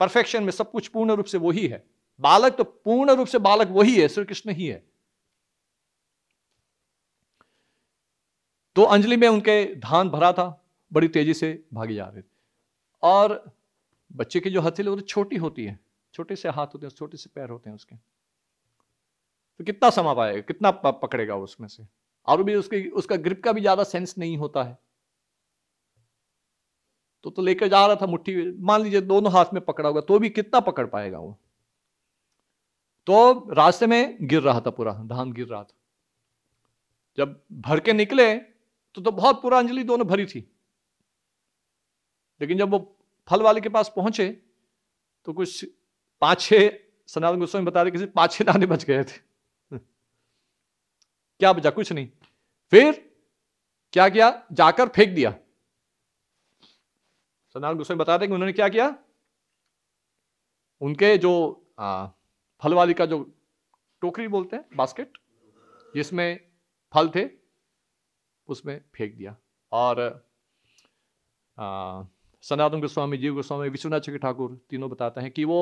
परफेक्शन में सब कुछ पूर्ण रूप से वही है बालक तो पूर्ण रूप से बालक वही है श्री कृष्ण ही है तो अंजलि में उनके धान भरा था बड़ी तेजी से भागी जा रहे थे और बच्चे की जो हथेली वो तो छोटी होती है छोटे से हाथ होते हैं छोटे से पैर होते हैं उसके तो कितना समा पाएगा कितना पकड़ेगा उसमें से और भी उसके उसका ग्रिप का भी ज्यादा सेंस नहीं होता है तो तो लेकर जा रहा था मुट्ठी मान लीजिए दोनों हाथ में पकड़ा होगा तो भी कितना पकड़ पाएगा वो तो रास्ते में गिर रहा था पूरा धान गिर रहा था जब भर के निकले तो तो बहुत पूरा अंजलि दोनों भरी थी लेकिन जब वो फल वाले के पास पहुंचे तो कुछ पांच छः सनातन गोस्वामी बता रहे किसी पांच छः दाने बच गए थे क्या बचा कुछ नहीं फिर क्या किया जाकर फेंक दिया सनार गोस्वामी बता दें कि उन्होंने क्या किया उनके जो आ, फल वाली का जो टोकरी बोलते हैं बास्केट जिसमें फल थे उसमें फेंक दिया और सनातन गोस्वामी जीव गोस्वामी विश्वनाथ चक्र ठाकुर तीनों बताते हैं कि वो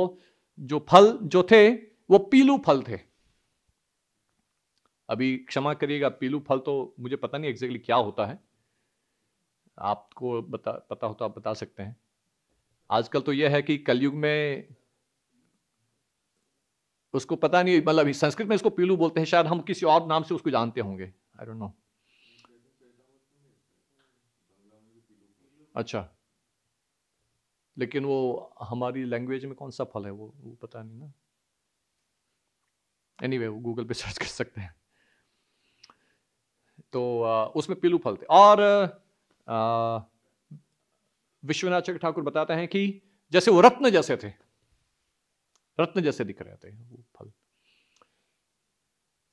जो फल जो थे वो पीलू फल थे अभी क्षमा करिएगा पीलू फल तो मुझे पता नहीं एग्जैक्टली क्या होता है आपको बता पता हो तो आप बता सकते हैं आजकल तो यह है कि कलयुग में उसको पता नहीं मतलब संस्कृत में इसको पीलू बोलते हैं शायद हम किसी और नाम से उसको जानते होंगे आई डोंट नो अच्छा लेकिन वो हमारी लैंग्वेज में कौन सा फल है वो वो पता नहीं ना एनी anyway, वो गूगल पे सर्च कर सकते हैं तो उसमें पीलू फल थे और विश्वनाचार्य ठाकुर बताते हैं कि जैसे वो रत्न जैसे थे रत्न जैसे दिख रहे थे वो फल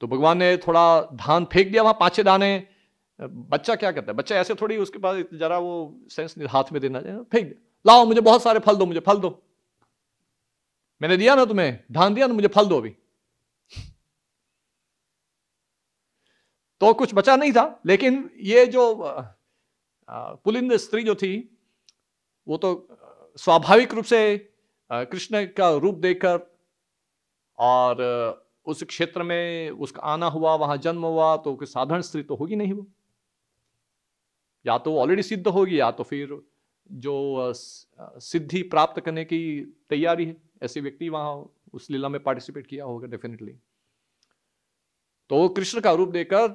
तो भगवान ने थोड़ा धान फेंक दिया वहां पांचे दाने बच्चा क्या करता है बच्चा ऐसे थोड़ी उसके पास जरा वो सेंस नहीं हाथ में देना फेंक लाओ मुझे बहुत सारे फल दो मुझे फल दो मैंने दिया ना तुम्हें धान दिया ना मुझे फल दो अभी तो कुछ बचा नहीं था लेकिन ये जो पुलिंद स्त्री जो थी वो तो स्वाभाविक रूप से कृष्ण का रूप देखकर और उस क्षेत्र में उसका आना हुआ वहां जन्म हुआ तो साधारण स्त्री तो होगी नहीं वो या तो ऑलरेडी सिद्ध होगी या तो फिर जो सिद्धि प्राप्त करने की तैयारी है ऐसे व्यक्ति वहां उस लीला में पार्टिसिपेट किया होगा डेफिनेटली तो कृष्ण का रूप देकर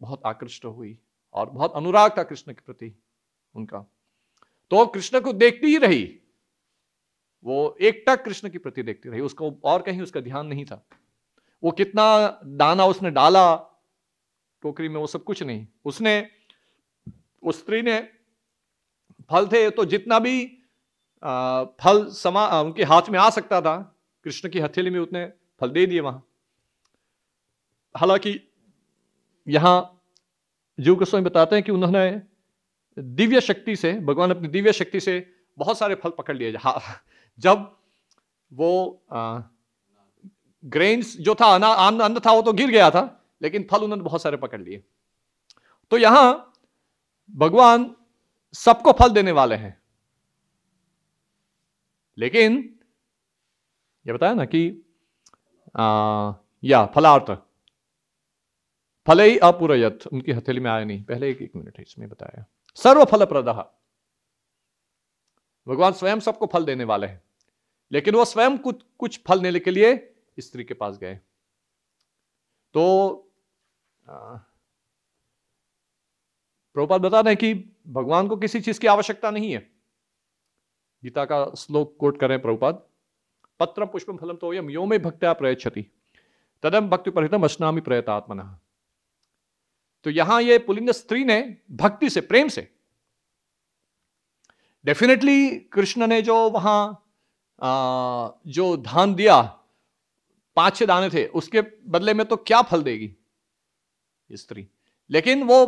बहुत आकृष्ट हुई और बहुत अनुराग था कृष्ण के प्रति उनका तो कृष्ण को देखती ही रही वो एकटा कृष्ण के प्रति देखती रही उसको और कहीं उसका ध्यान नहीं था वो कितना दाना उसने डाला टोकरी में वो सब कुछ नहीं उसने उस स्त्री ने फल थे तो जितना भी आ, फल समा उनके हाथ में आ सकता था कृष्ण की हथेली में उतने फल दे दिए वहां हालांकि यहाँ जीव गोस्वामी बताते हैं कि उन्होंने दिव्य शक्ति से भगवान अपनी दिव्य शक्ति से बहुत सारे फल पकड़ लिए हाँ जब वो ग्रेन्स जो था अन्न था वो तो गिर गया था लेकिन फल उन्होंने बहुत सारे पकड़ लिए तो यहां भगवान सबको फल देने वाले हैं लेकिन ये बताया ना कि आ, या फलार्थ फल ही अपूरयत उनकी हथेली में आया नहीं पहले एक एक मिनट है इसमें बताया सर्व फल प्रदाह भगवान स्वयं सबको फल देने वाले हैं लेकिन वो स्वयं कुछ कुछ फल लेने के लिए स्त्री के पास गए तो प्रभुपाद बता रहे कि भगवान को किसी चीज की आवश्यकता नहीं है गीता का श्लोक कोट करें प्रभुपाद पत्र पुष्प फलम तो यम यो में भक्त्या प्रयच्छति तदम भक्ति परितम अश्नामी आत्मना तो यहां ये पुलिंग स्त्री ने भक्ति से प्रेम से डेफिनेटली कृष्ण ने जो वहां आ, जो धान दिया पांच छह दाने थे उसके बदले में तो क्या फल देगी स्त्री लेकिन वो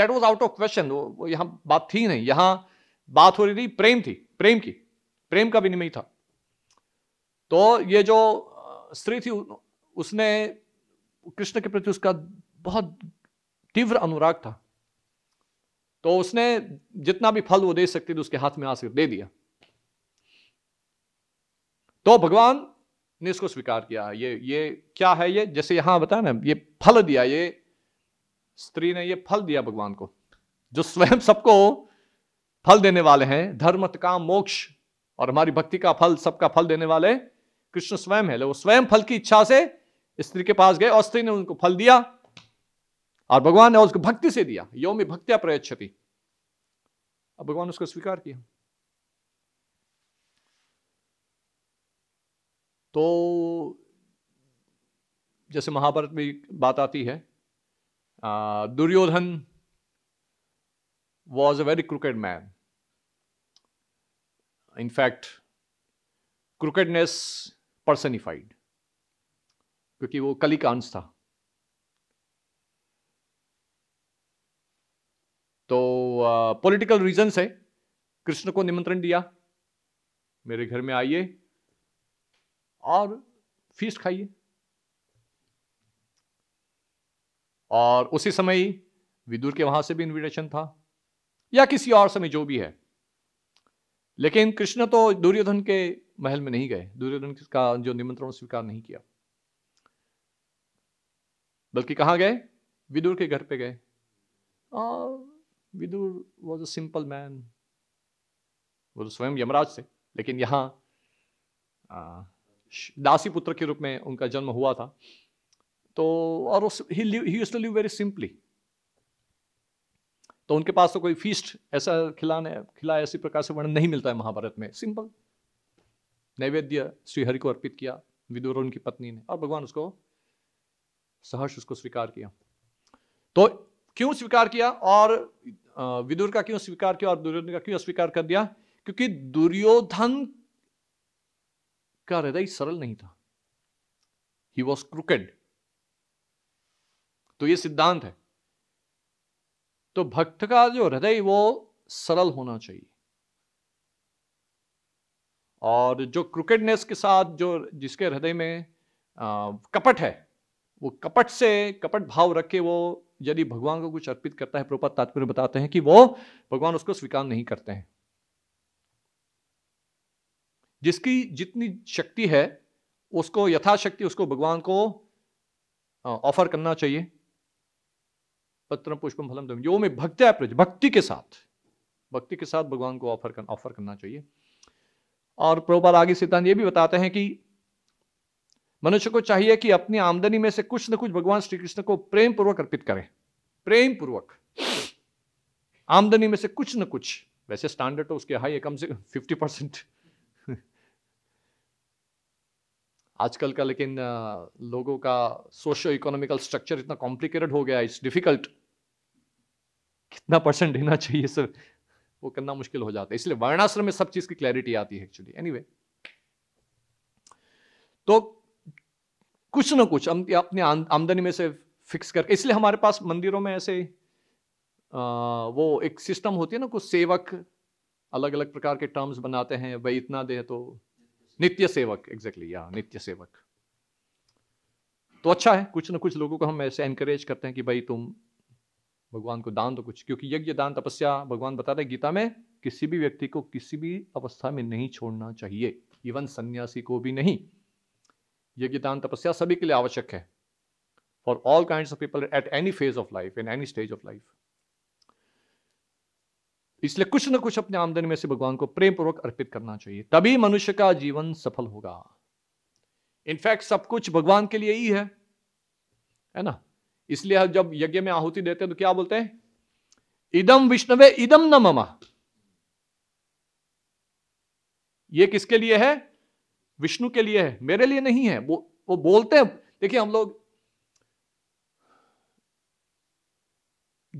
that was out of question वो, बात थी नहीं यहां बात हो रही थी प्रेम थी प्रेम की प्रेम का विनिमय था तो ये जो स्त्री थी उसने कृष्ण के प्रति उसका बहुत तीव्र अनुराग था तो उसने जितना भी फल वो दे सकती थी उसके हाथ में आकर दे दिया तो भगवान ने इसको स्वीकार किया ये ये क्या है ये जैसे यहां बताया ना ये फल दिया ये स्त्री ने ये फल दिया भगवान को जो स्वयं सबको फल देने वाले हैं धर्म काम मोक्ष और हमारी भक्ति का फल सबका फल देने वाले कृष्ण स्वयं है वो स्वयं फल की इच्छा से स्त्री के पास गए और स्त्री ने उनको फल दिया और भगवान ने उसको भक्ति से दिया योम भक्त्या प्रयच्छति अब भगवान उसको स्वीकार किया तो जैसे महाभारत में बात आती है Duryodhana was a very crooked man in fact crookedness personified क्योंकि वो कली का अंश था तो पॉलिटिकल रीजन से कृष्ण को निमंत्रण दिया मेरे घर में आइए और फीस खाइए और उसी समय विदुर के वहां से भी इनविटेशन था या किसी और समय जो भी है लेकिन कृष्ण तो दुर्योधन के महल में नहीं गए दुर्योधन का जो निमंत्रण स्वीकार नहीं किया बल्कि कहां गए विदुर के घर पे गए और Vidura was a simple man वो तो स्वयं यमराज थे लेकिन यहाँ दासी पुत्र के रूप में उनका जन्म हुआ था तो और ही ही टू लिव वेरी सिंपली तो उनके पास तो कोई फीस्ट ऐसा खिलाने खिला ऐसी प्रकार से वर्णन नहीं मिलता है महाभारत में सिंपल नैवेद्य श्रीहरि को अर्पित किया विदुर उनकी पत्नी ने और भगवान उसको सहर्ष उसको स्वीकार किया तो क्यों स्वीकार किया और विदुर का क्यों स्वीकार किया और दुर्योधन का क्यों स्वीकार कर दिया क्योंकि दुर्योधन का हृदय सरल नहीं था ही वॉज क्रुकेड तो ये सिद्धांत है तो भक्त का जो हृदय वो सरल होना चाहिए और जो क्रुकेडनेस के साथ जो जिसके हृदय में आ, कपट है वो कपट से कपट भाव रख के वो यदि भगवान को कुछ अर्पित करता है प्रोपात तात्पर्य बताते हैं कि वो भगवान उसको स्वीकार नहीं करते हैं जिसकी जितनी शक्ति है उसको यथाशक्ति उसको भगवान को ऑफर करना चाहिए पत्र पुष्पम फलम दम यो में भक्ति भक्ति के साथ भक्ति के साथ भगवान को ऑफर कर ऑफर करना चाहिए और प्रोपाल आगे सिद्धांत ये भी बताते हैं कि मनुष्य को चाहिए कि अपनी आमदनी में से कुछ न कुछ भगवान श्री कृष्ण को प्रेम पूर्वक अर्पित करें प्रेम पूर्वक आमदनी में से कुछ न कुछ वैसे स्टैंडर्ड तो उसके हाई है कम से कम फिफ्टी परसेंट आजकल का लेकिन लोगों का सोशो इकोनॉमिकल स्ट्रक्चर इतना कॉम्प्लिकेटेड हो गया इट्स डिफिकल्ट कितना परसेंट देना चाहिए सर वो करना मुश्किल हो जाता है इसलिए वर्णाश्रम में सब चीज की क्लैरिटी आती है एक्चुअली एनीवे anyway, तो कुछ ना कुछ अपने आमदनी में से फिक्स करके इसलिए हमारे पास मंदिरों में ऐसे आ, वो एक सिस्टम होती है ना कुछ सेवक अलग अलग प्रकार के टर्म्स बनाते हैं भाई इतना दे तो नित्य सेवक एग्जैक्टली exactly, या नित्य सेवक तो अच्छा है कुछ ना कुछ लोगों को हम ऐसे एनकरेज करते हैं कि भाई तुम भगवान को दान तो कुछ क्योंकि यज्ञ दान तपस्या भगवान बता रहे गीता में किसी भी व्यक्ति को किसी भी अवस्था में नहीं छोड़ना चाहिए इवन सन्यासी को भी नहीं यज्ञ दान तपस्या सभी के लिए आवश्यक है for all kind of people at any phase of life in any stage of life इसलिए कुछ ना कुछ अपने आमदनी में से भगवान को प्रेम पूर्वक अर्पित करना चाहिए तभी मनुष्य का जीवन सफल होगा इनफैक्ट सब कुछ भगवान के लिए ही है है ना इसलिए जब यज्ञ में आहुति देते हैं तो क्या बोलते हैं इदम विष्णवे इदम न ममा ये किसके लिए है विष्णु के लिए है मेरे लिए नहीं है वो वो बोलते हैं देखिए हम लोग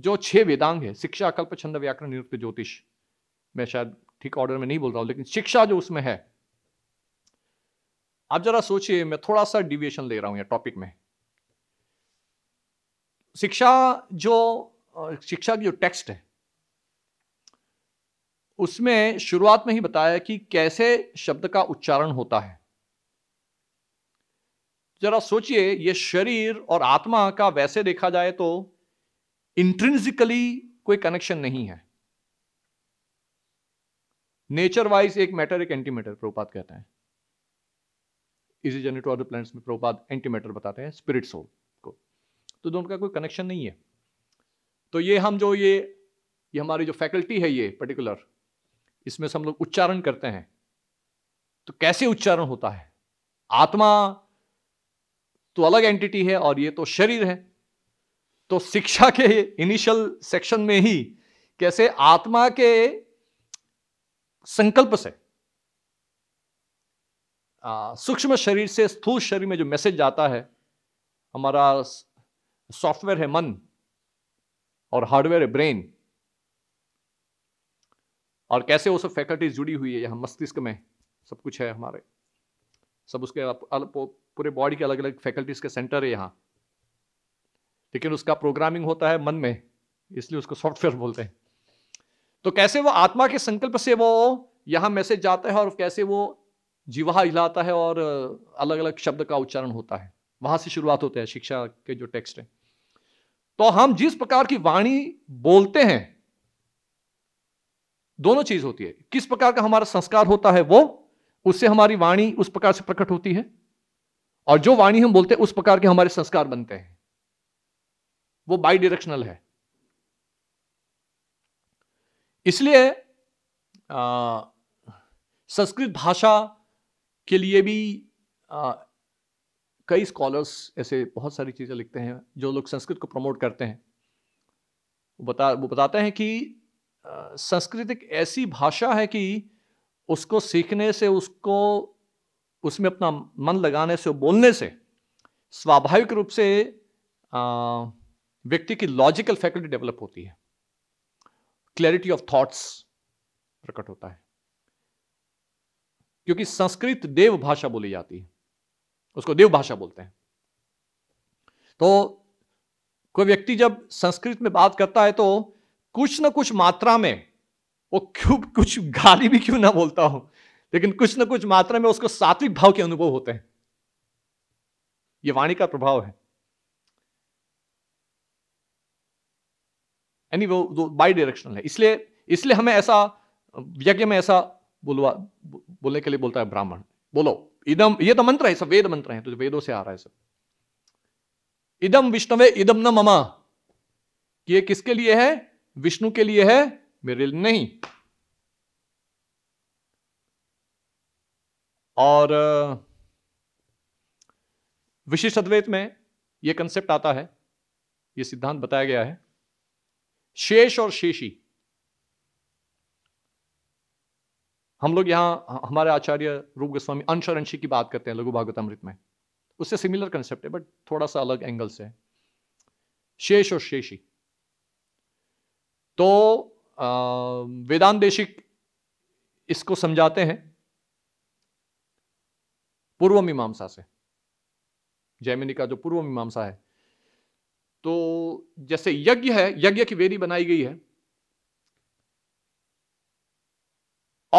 जो छह वेदांग है शिक्षा अकल्प छंद व्याकरण निरुक्त ज्योतिष मैं शायद ठीक ऑर्डर में नहीं बोल रहा हूं लेकिन शिक्षा जो उसमें है आप जरा सोचिए मैं थोड़ा सा डिविएशन ले रहा हूं या टॉपिक में शिक्षा जो शिक्षा की जो टेक्स्ट है उसमें शुरुआत में ही बताया कि कैसे शब्द का उच्चारण होता है जरा सोचिए ये शरीर और आत्मा का वैसे देखा जाए तो इंट्रिंसिकली कोई कनेक्शन नहीं है नेचर वाइज एक मैटर एक एंटीमेटर प्रोपात कहते हैं इसी जर्नी टू अदर प्लैनेट्स में प्रोपात एंटीमेटर बताते हैं स्पिरिट सोल को तो दोनों का कोई कनेक्शन नहीं है तो ये हम जो ये ये हमारी जो फैकल्टी है ये पर्टिकुलर इसमें से हम लोग उच्चारण करते हैं तो कैसे उच्चारण होता है आत्मा तो अलग एंटिटी है और ये तो शरीर है तो शिक्षा के इनिशियल सेक्शन में ही कैसे आत्मा के संकल्प से सूक्ष्म शरीर से स्थूल शरीर में जो मैसेज जाता है हमारा सॉफ्टवेयर है मन और हार्डवेयर है ब्रेन और कैसे वो सब फैकल्टीज जुड़ी हुई है यहाँ मस्तिष्क में सब कुछ है हमारे सब उसके पूरे बॉडी के अलग अलग फैकल्टीज के सेंटर है यहाँ लेकिन उसका प्रोग्रामिंग होता है मन में इसलिए उसको सॉफ्टवेयर बोलते हैं तो कैसे वो आत्मा के संकल्प से वो यहाँ मैसेज जाता है और कैसे वो जीवा हिलाता है और अलग अलग शब्द का उच्चारण होता है वहां से शुरुआत होते हैं शिक्षा के जो टेक्स्ट है तो हम जिस प्रकार की वाणी बोलते हैं दोनों चीज होती है किस प्रकार का हमारा संस्कार होता है वो उससे हमारी वाणी उस प्रकार से प्रकट होती है और जो वाणी हम बोलते हैं उस प्रकार के हमारे संस्कार बनते हैं वो बाई डायरेक्शनल है इसलिए संस्कृत भाषा के लिए भी आ, कई स्कॉलर्स ऐसे बहुत सारी चीज़ें लिखते हैं जो लोग संस्कृत को प्रमोट करते हैं वो बता वो बताते हैं कि संस्कृत एक ऐसी भाषा है कि उसको सीखने से उसको उसमें अपना मन लगाने से बोलने से स्वाभाविक रूप से व्यक्ति की लॉजिकल फैकल्टी डेवलप होती है क्लैरिटी ऑफ थॉट्स प्रकट होता है क्योंकि संस्कृत देव भाषा बोली जाती है उसको देव भाषा बोलते हैं तो कोई व्यक्ति जब संस्कृत में बात करता है तो कुछ ना कुछ मात्रा में वो क्यों कुछ गाली भी क्यों ना बोलता हो लेकिन कुछ ना कुछ मात्रा में उसको सात्विक भाव के अनुभव होते हैं ये वाणी का प्रभाव है यानी वो जो बाई डायरेक्शनल है इसलिए इसलिए हमें ऐसा यज्ञ में ऐसा बोलवा बोलने के लिए बोलता है ब्राह्मण बोलो इदम ये तो मंत्र है सब वेद मंत्र है तो वेदों से आ रहा है सब इदम विष्णवे इदम न ममा ये किसके लिए है विष्णु के लिए है मेरे लिए नहीं और विशिष्ट अद्वैत में यह कंसेप्ट आता है यह सिद्धांत बताया गया है शेष और शेषी हम लोग यहां हमारे आचार्य रूप गोस्वामी अंश और अंशी की बात करते हैं लघु भागवत अमृत में उससे सिमिलर कंसेप्ट है बट थोड़ा सा अलग एंगल से है शेष और शेषी तो वेदांत देशिक इसको समझाते हैं पूर्व मीमांसा से जैमिनी का जो पूर्व मीमांसा है तो जैसे यज्ञ है यज्ञ की वेदी बनाई गई है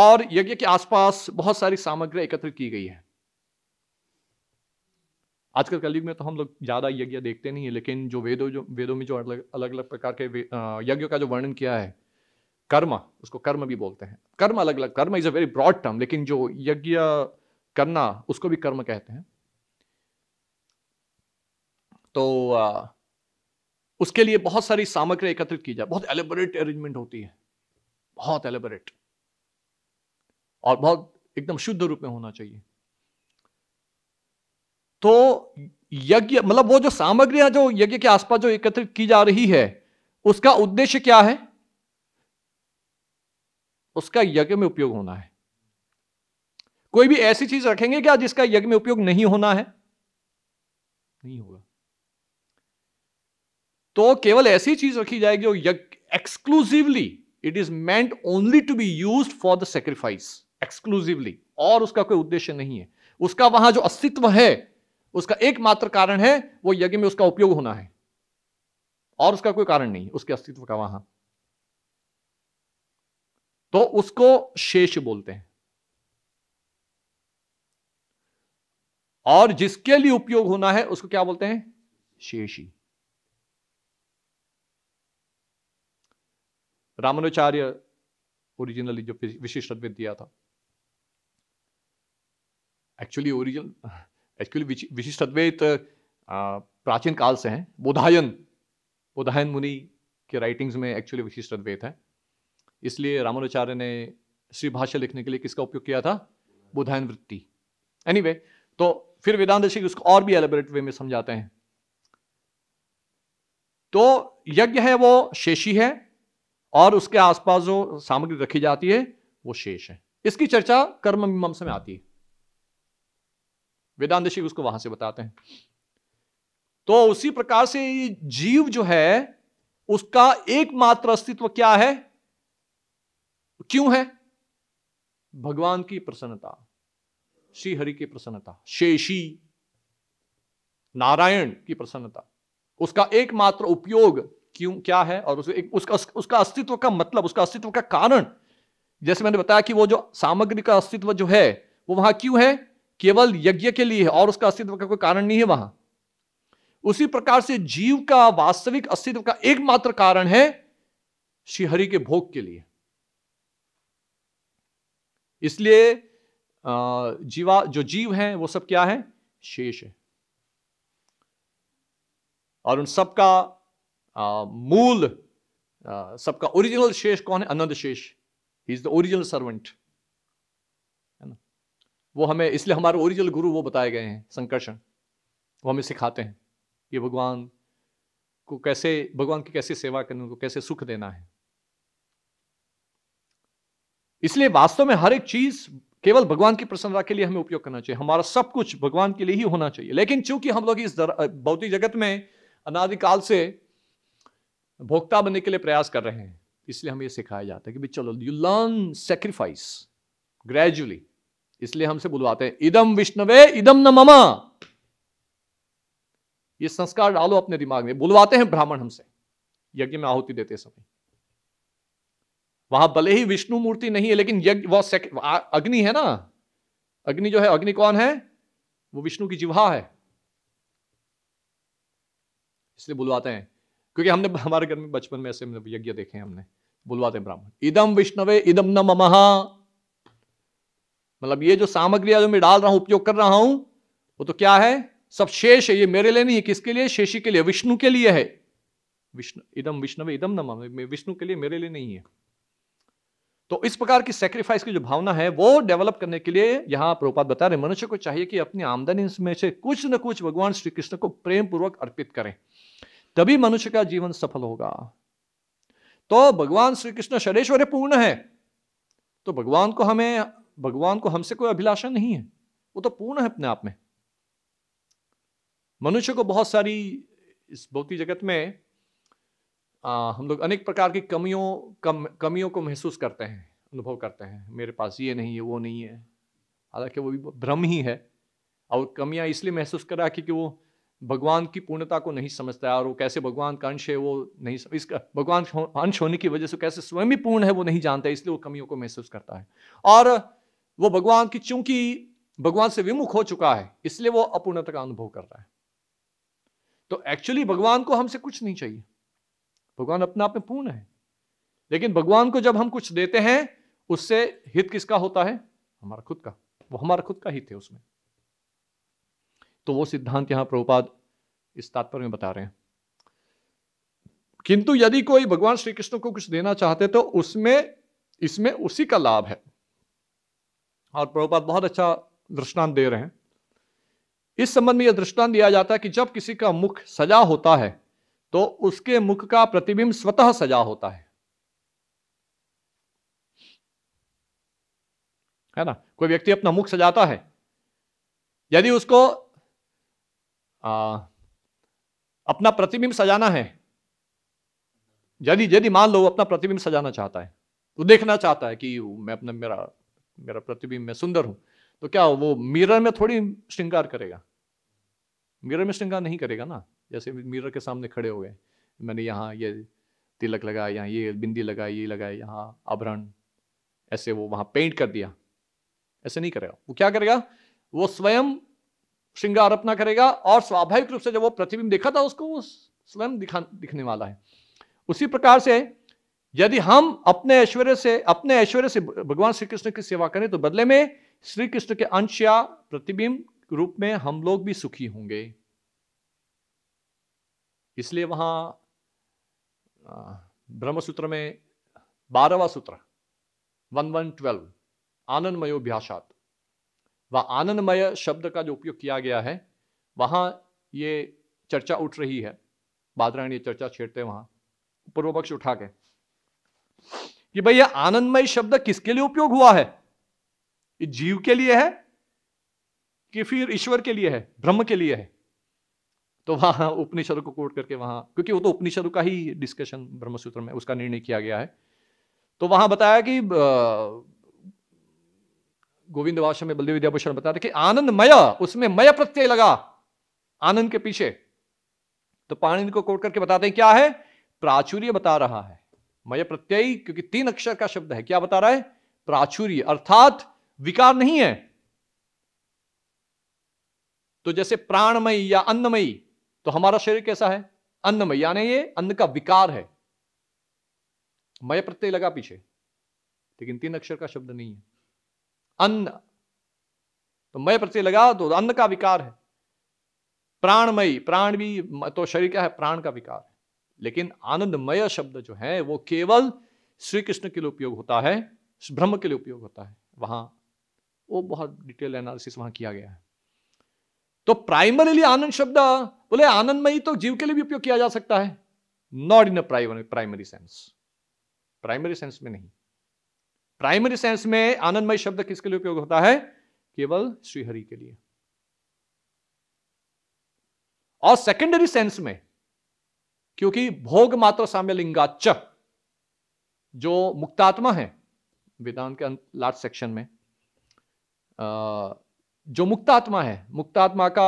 और यज्ञ के आसपास बहुत सारी सामग्री एकत्रित की गई है आजकल कलयुग में तो हम लोग ज़्यादा यज्ञ देखते नहीं है लेकिन जो वेदों जो वेदों में जो अलग अलग, अलग प्रकार के यज्ञों का जो वर्णन किया है कर्म उसको कर्म भी बोलते हैं कर्म अलग अलग karma is a very broad term लेकिन जो यज्ञ करना उसको भी कर्म कहते हैं तो आ, उसके लिए बहुत सारी सामग्री एकत्रित की जाए बहुत एलिबरेट अरेंजमेंट होती है बहुत एलिबरेट और बहुत एकदम शुद्ध रूप में होना चाहिए तो यज्ञ मतलब वो जो सामग्रियां जो यज्ञ के आसपास जो एकत्रित की जा रही है उसका उद्देश्य क्या है उसका यज्ञ में उपयोग होना है कोई भी ऐसी चीज रखेंगे क्या जिसका यज्ञ में उपयोग नहीं होना है नहीं होगा तो केवल ऐसी चीज रखी जाएगी जो यज्ञ exclusively it is meant only to be use for the sacrifice exclusively और उसका कोई उद्देश्य नहीं है उसका वहां जो अस्तित्व है उसका एकमात्र कारण है वो यज्ञ में उसका उपयोग होना है और उसका कोई कारण नहीं उसके अस्तित्व का वहां तो उसको शेष बोलते हैं और जिसके लिए उपयोग होना है उसको क्या बोलते हैं शेषी रामानुचार्य ओरिजिनली जो विशिष्ट दिया था एक्चुअली ओरिजिनल एक्चुअली विशिष्ट अद्वैत प्राचीन काल से हैं बोधायन बोधायन मुनि के राइटिंग्स में एक्चुअली विशिष्ट अद्वैत है इसलिए रामानुचार्य ने श्री भाष्य लिखने के लिए किसका उपयोग किया था बोधायन वृत्ति एनी anyway, तो फिर वेदांत ऋषि उसको और भी एलेबरेट वे में समझाते हैं तो यज्ञ है वो शेषी है और उसके आसपास जो सामग्री रखी जाती है वो शेष है इसकी चर्चा कर्म मीमांसा में आती है वेदांत ऋषि उसको वहां से बताते हैं तो उसी प्रकार से ये जीव जो है उसका एकमात्र अस्तित्व क्या है क्यों है भगवान की प्रसन्नता श्री हरि की प्रसन्नता शेषी नारायण की प्रसन्नता उसका एकमात्र उपयोग क्यों क्या है और एक, उसका उसका अस्तित्व का मतलब उसका अस्तित्व का कारण जैसे मैंने बताया कि वो जो सामग्री का अस्तित्व जो है वो वहां क्यों है केवल यज्ञ के लिए है और उसका अस्तित्व का कोई कारण नहीं है वहां उसी प्रकार से जीव का वास्तविक अस्तित्व का एकमात्र कारण है श्रीहरि के भोग के लिए इसलिए जीवा जो जीव हैं वो सब क्या है शेष है और उन सबका मूल सबका ओरिजिनल शेष कौन है Ananta Shesha he is the original servant वो हमें इसलिए हमारे ओरिजिनल गुरु वो बताए गए हैं संकर्षण वो हमें सिखाते हैं ये भगवान को कैसे भगवान की कैसे सेवा करनी उनको कैसे सुख देना है इसलिए वास्तव में हर एक चीज केवल भगवान की प्रसन्नता के लिए हमें उपयोग करना चाहिए हमारा सब कुछ भगवान के लिए ही होना चाहिए लेकिन चूंकि हम लोग इस भौतिक जगत में अनादिकाल से भोक्ता बनने के लिए प्रयास कर रहे हैं इसलिए हमें यह सिखाया जाता है कि भाई चलो यू लर्न सेक्रीफाइस ग्रेजुअली इसलिए हमसे बुलवाते हैं इदम विष्णुवे इदम न ममा ये संस्कार डालो अपने दिमाग में बुलवाते हैं ब्राह्मण हमसे यज्ञ में आहुति देते समय वहां भले ही विष्णु मूर्ति नहीं है लेकिन यज्ञ वह अग्नि है ना अग्नि जो है अग्नि कौन है वो विष्णु की जिहा है इसलिए बुलवाते हैं क्योंकि हमने हमारे घर में बचपन में ऐसे यज्ञ देखे हैं हमने बुलवाते हैं ब्राह्मण इदम विष्णवे इदम न ममहा मतलब ये जो सामग्री जो मैं डाल रहा हूं उपयोग कर रहा हूं वो तो क्या है सब शेष है ये मेरे लिए नहीं है किसके लिए शेषी के लिए विष्णु के लिए है विष्णु इदम विष्णु इदम नमा विष्णु के लिए मेरे लिए नहीं है तो इस प्रकार की सेक्रीफाइस की जो भावना है वो डेवलप करने के लिए यहां प्रोपात बता रहे मनुष्य को चाहिए कि अपनी आमदनी में से कुछ न कुछ भगवान श्री कृष्ण को प्रेम पूर्वक अर्पित करें तभी मनुष्य का जीवन सफल होगा तो भगवान श्री कृष्ण शरेश्वर पूर्ण है तो भगवान को हमें भगवान को हमसे कोई अभिलाषा नहीं है वो तो पूर्ण है अपने आप में मनुष्य को बहुत सारी इस भौतिक जगत में आ, हम लोग अनेक प्रकार की कमियों कम कमियों को महसूस करते हैं अनुभव करते हैं मेरे पास ये नहीं है वो नहीं है हालांकि वो भी भ्रम ही है और कमियां इसलिए महसूस कर रहा है क्योंकि वो भगवान की पूर्णता को नहीं समझता है और वो कैसे भगवान का अंश है वो नहीं सम... इसका भगवान अंश होने की वजह से कैसे स्वयं ही पूर्ण है वो नहीं जानता है इसलिए वो कमियों को महसूस करता है और वो भगवान की चूंकि भगवान से विमुख हो चुका है इसलिए वो अपूर्णता का अनुभव कर रहा है तो एक्चुअली भगवान को हमसे कुछ नहीं चाहिए भगवान अपने आप में पूर्ण है लेकिन भगवान को जब हम कुछ देते हैं उससे हित किसका होता है हमारा खुद का वो हमारा खुद का हित है उसमें तो वो सिद्धांत यहां प्रभुपाद इस तात्पर्य में बता रहे हैं किंतु यदि कोई भगवान श्री कृष्ण को कुछ देना चाहते तो उसमें इसमें उसी का लाभ है और प्रभुपात बहुत अच्छा दृष्टांत दे रहे हैं इस संबंध में यह दृष्टांत दिया जाता है कि जब किसी का मुख सजा होता है तो उसके मुख का प्रतिबिंब स्वतः सजा होता है है ना कोई व्यक्ति अपना मुख सजाता है यदि उसको आ, अपना प्रतिबिंब सजाना है यदि यदि मान लो अपना प्रतिबिंब सजाना चाहता है तो देखना चाहता है कि मैं अपना मेरा मेरा प्रतिबिंब मैं सुंदर हूं तो क्या वो मिरर में थोड़ी श्रृंगार करेगा मिरर में श्रृंगार नहीं करेगा ना जैसे मिरर के सामने खड़े हो गए मैंने यहाँ ये तिलक लगाया यहाँ ये बिंदी लगाई ये लगाया यहाँ आभरण ऐसे वो वहां पेंट कर दिया ऐसे नहीं करेगा वो क्या करेगा वो स्वयं श्रृंगार अपना करेगा और स्वाभाविक रूप से जब वो प्रतिबिंब देखा था उसको वो स्वयं दिखा दिखने वाला है उसी प्रकार से यदि हम अपने ऐश्वर्य से अपने ऐश्वर्य से भगवान श्री कृष्ण की सेवा करें तो बदले में श्री कृष्ण के अंश या प्रतिबिंब रूप में हम लोग भी सुखी होंगे इसलिए वहां ब्रह्मसूत्र में बारहवा सूत्र वन वन ट्वेल्व आनंदमयोभ्यासात भ्यासात व आनंदमय शब्द का जो उपयोग किया गया है वहां ये चर्चा उठ रही है बादरायण ये चर्चा छेड़ते वहां पूर्व पूर्वपक्ष उठा के कि भाई यह आनंदमय शब्द किसके लिए उपयोग हुआ है ये जीव के लिए है कि फिर ईश्वर के लिए है ब्रह्म के लिए है तो वहां उपनिषद को कोट करके वहां क्योंकि वो तो उपनिषद का ही डिस्कशन ब्रह्मसूत्र में उसका निर्णय किया गया है तो वहां बताया कि गोविंद वाषा में बलदेव विद्याभूषण बताते कि आनंदमय उसमें मय प्रत्यय लगा आनंद के पीछे तो पाणिनि को कोट करके बताते हैं क्या है प्राचुर्य बता रहा है मय प्रत्यय क्योंकि तीन अक्षर का शब्द है क्या बता रहा है प्राचुर्य अर्थात विकार नहीं है तो जैसे प्राणमयी या अन्नमयी तो हमारा शरीर कैसा है अन्नमय यानी ये अन्न का विकार है मय प्रत्यय लगा पीछे लेकिन तीन अक्षर का शब्द नहीं है अन्न तो मय प्रत्यय लगा तो अन्न का विकार है प्राणमयी प्राण भी तो शरीर क्या है प्राण का विकार लेकिन आनंदमय शब्द जो है वो केवल श्री कृष्ण के लिए उपयोग होता है ब्रह्म के लिए उपयोग होता है वहां वो बहुत डिटेल एनालिसिस वहां किया गया है तो प्राइमरीली आनंद शब्द बोले आनंदमयी तो जीव के लिए भी उपयोग किया जा सकता है not in a primary sense primary sense में नहीं प्राइमरी सेंस में आनंदमय शब्द किसके लिए उपयोग होता है केवल श्रीहरि के लिए और सेकेंडरी सेंस में क्योंकि भोग मात्र साम्य लिंगाच जो मुक्तात्मा है वेदांत के लास्ट सेक्शन में जो मुक्तात्मा है मुक्तात्मा का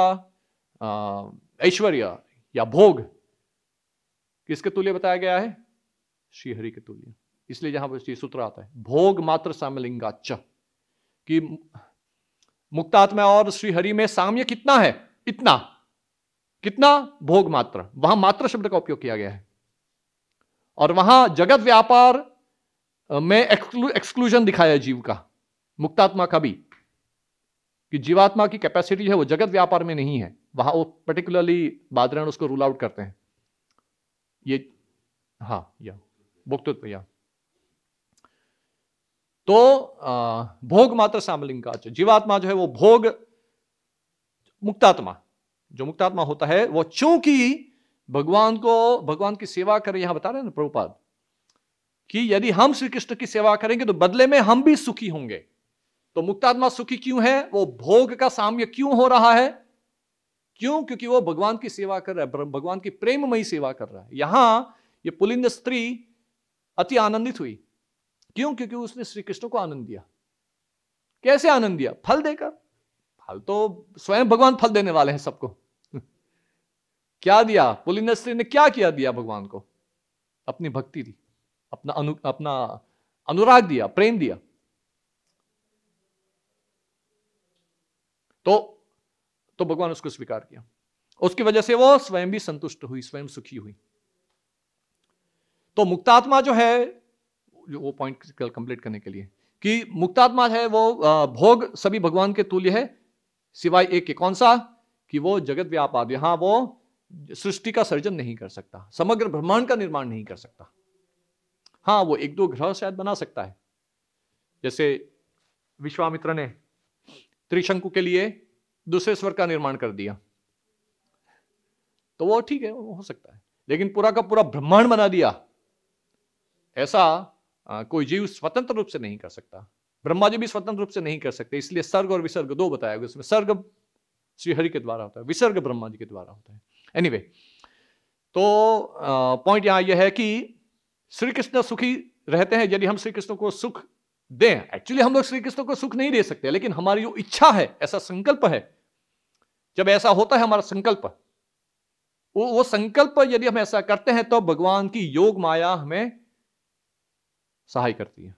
ऐश्वर्य या भोग किसके तुल्य बताया गया है श्रीहरि के तुल्य इसलिए जहां पर सूत्र आता है भोग मात्र साम्य लिंगाच कि मुक्तात्मा और श्रीहरि में साम्य कितना है इतना कितना भोग मात्र वहां मात्र शब्द का उपयोग किया गया है और वहां जगत व्यापार में एक्सक्लू, एक्सक्लूजन दिखाया जीव का मुक्तात्मा का भी कि जीवात्मा की कैपेसिटी है वो जगत व्यापार में नहीं है वहां वो पर्टिकुलरली बादरण उसको रूल आउट करते हैं ये हा या भुक्तत्व या तो आ, भोग मात्र सामलिंग का जीवात्मा जो है वो भोग मुक्तात्मा जो मुक्तात्मा होता है वो चूंकि भगवान को भगवान की सेवा करें यहां बता रहे हैं ना प्रभुपाद कि यदि हम श्री कृष्ण की सेवा करेंगे तो बदले में हम भी सुखी होंगे तो मुक्तात्मा सुखी क्यों है वो भोग का साम्य क्यों हो रहा है क्यों क्योंकि वो भगवान की सेवा कर रहा है भगवान की प्रेममयी सेवा कर रहा है यहां ये पुलिंद स्त्री अति आनंदित हुई क्यों क्योंकि उसने श्री कृष्ण को आनंद दिया कैसे आनंद दिया फल देकर फल तो स्वयं भगवान फल देने वाले हैं सबको क्या दिया स्त्री ने क्या किया दिया भगवान को अपनी भक्ति दी अपना अनु अपना अनुराग दिया प्रेम दिया तो तो भगवान उसको स्वीकार किया उसकी वजह से वो स्वयं भी संतुष्ट हुई स्वयं सुखी हुई तो मुक्तात्मा जो है जो वो पॉइंट कंप्लीट करने के लिए कि मुक्तात्मा है वो भोग सभी भगवान के तुल्य है सिवाय एक के कौन सा कि वो जगत व्यापार हाँ वो सृष्टि का सर्जन नहीं कर सकता समग्र ब्रह्मांड का निर्माण नहीं कर सकता हाँ वो एक दो ग्रह शायद बना सकता है जैसे विश्वामित्र ने त्रिशंकु के लिए दूसरे स्वर का निर्माण कर दिया तो वो ठीक है वो हो सकता है लेकिन पूरा का पूरा ब्रह्मांड बना दिया ऐसा आ, कोई जीव स्वतंत्र रूप से नहीं कर सकता ब्रह्मा जी भी स्वतंत्र रूप से नहीं कर सकते इसलिए सर्ग और विसर्ग दो बताया गया उसमें सर्ग श्रीहरि के द्वारा होता है विसर्ग ब्रह्मा जी के द्वारा होता है एनीवे तो पॉइंट यहां यह है कि श्री कृष्ण सुखी रहते हैं यदि हम श्री कृष्ण को सुख दें एक्चुअली हम लोग श्री कृष्ण को सुख नहीं दे सकते लेकिन हमारी जो इच्छा है ऐसा संकल्प है जब ऐसा होता है हमारा संकल्प वो वो संकल्प यदि हम ऐसा करते हैं तो भगवान की योग माया हमें सहाय करती है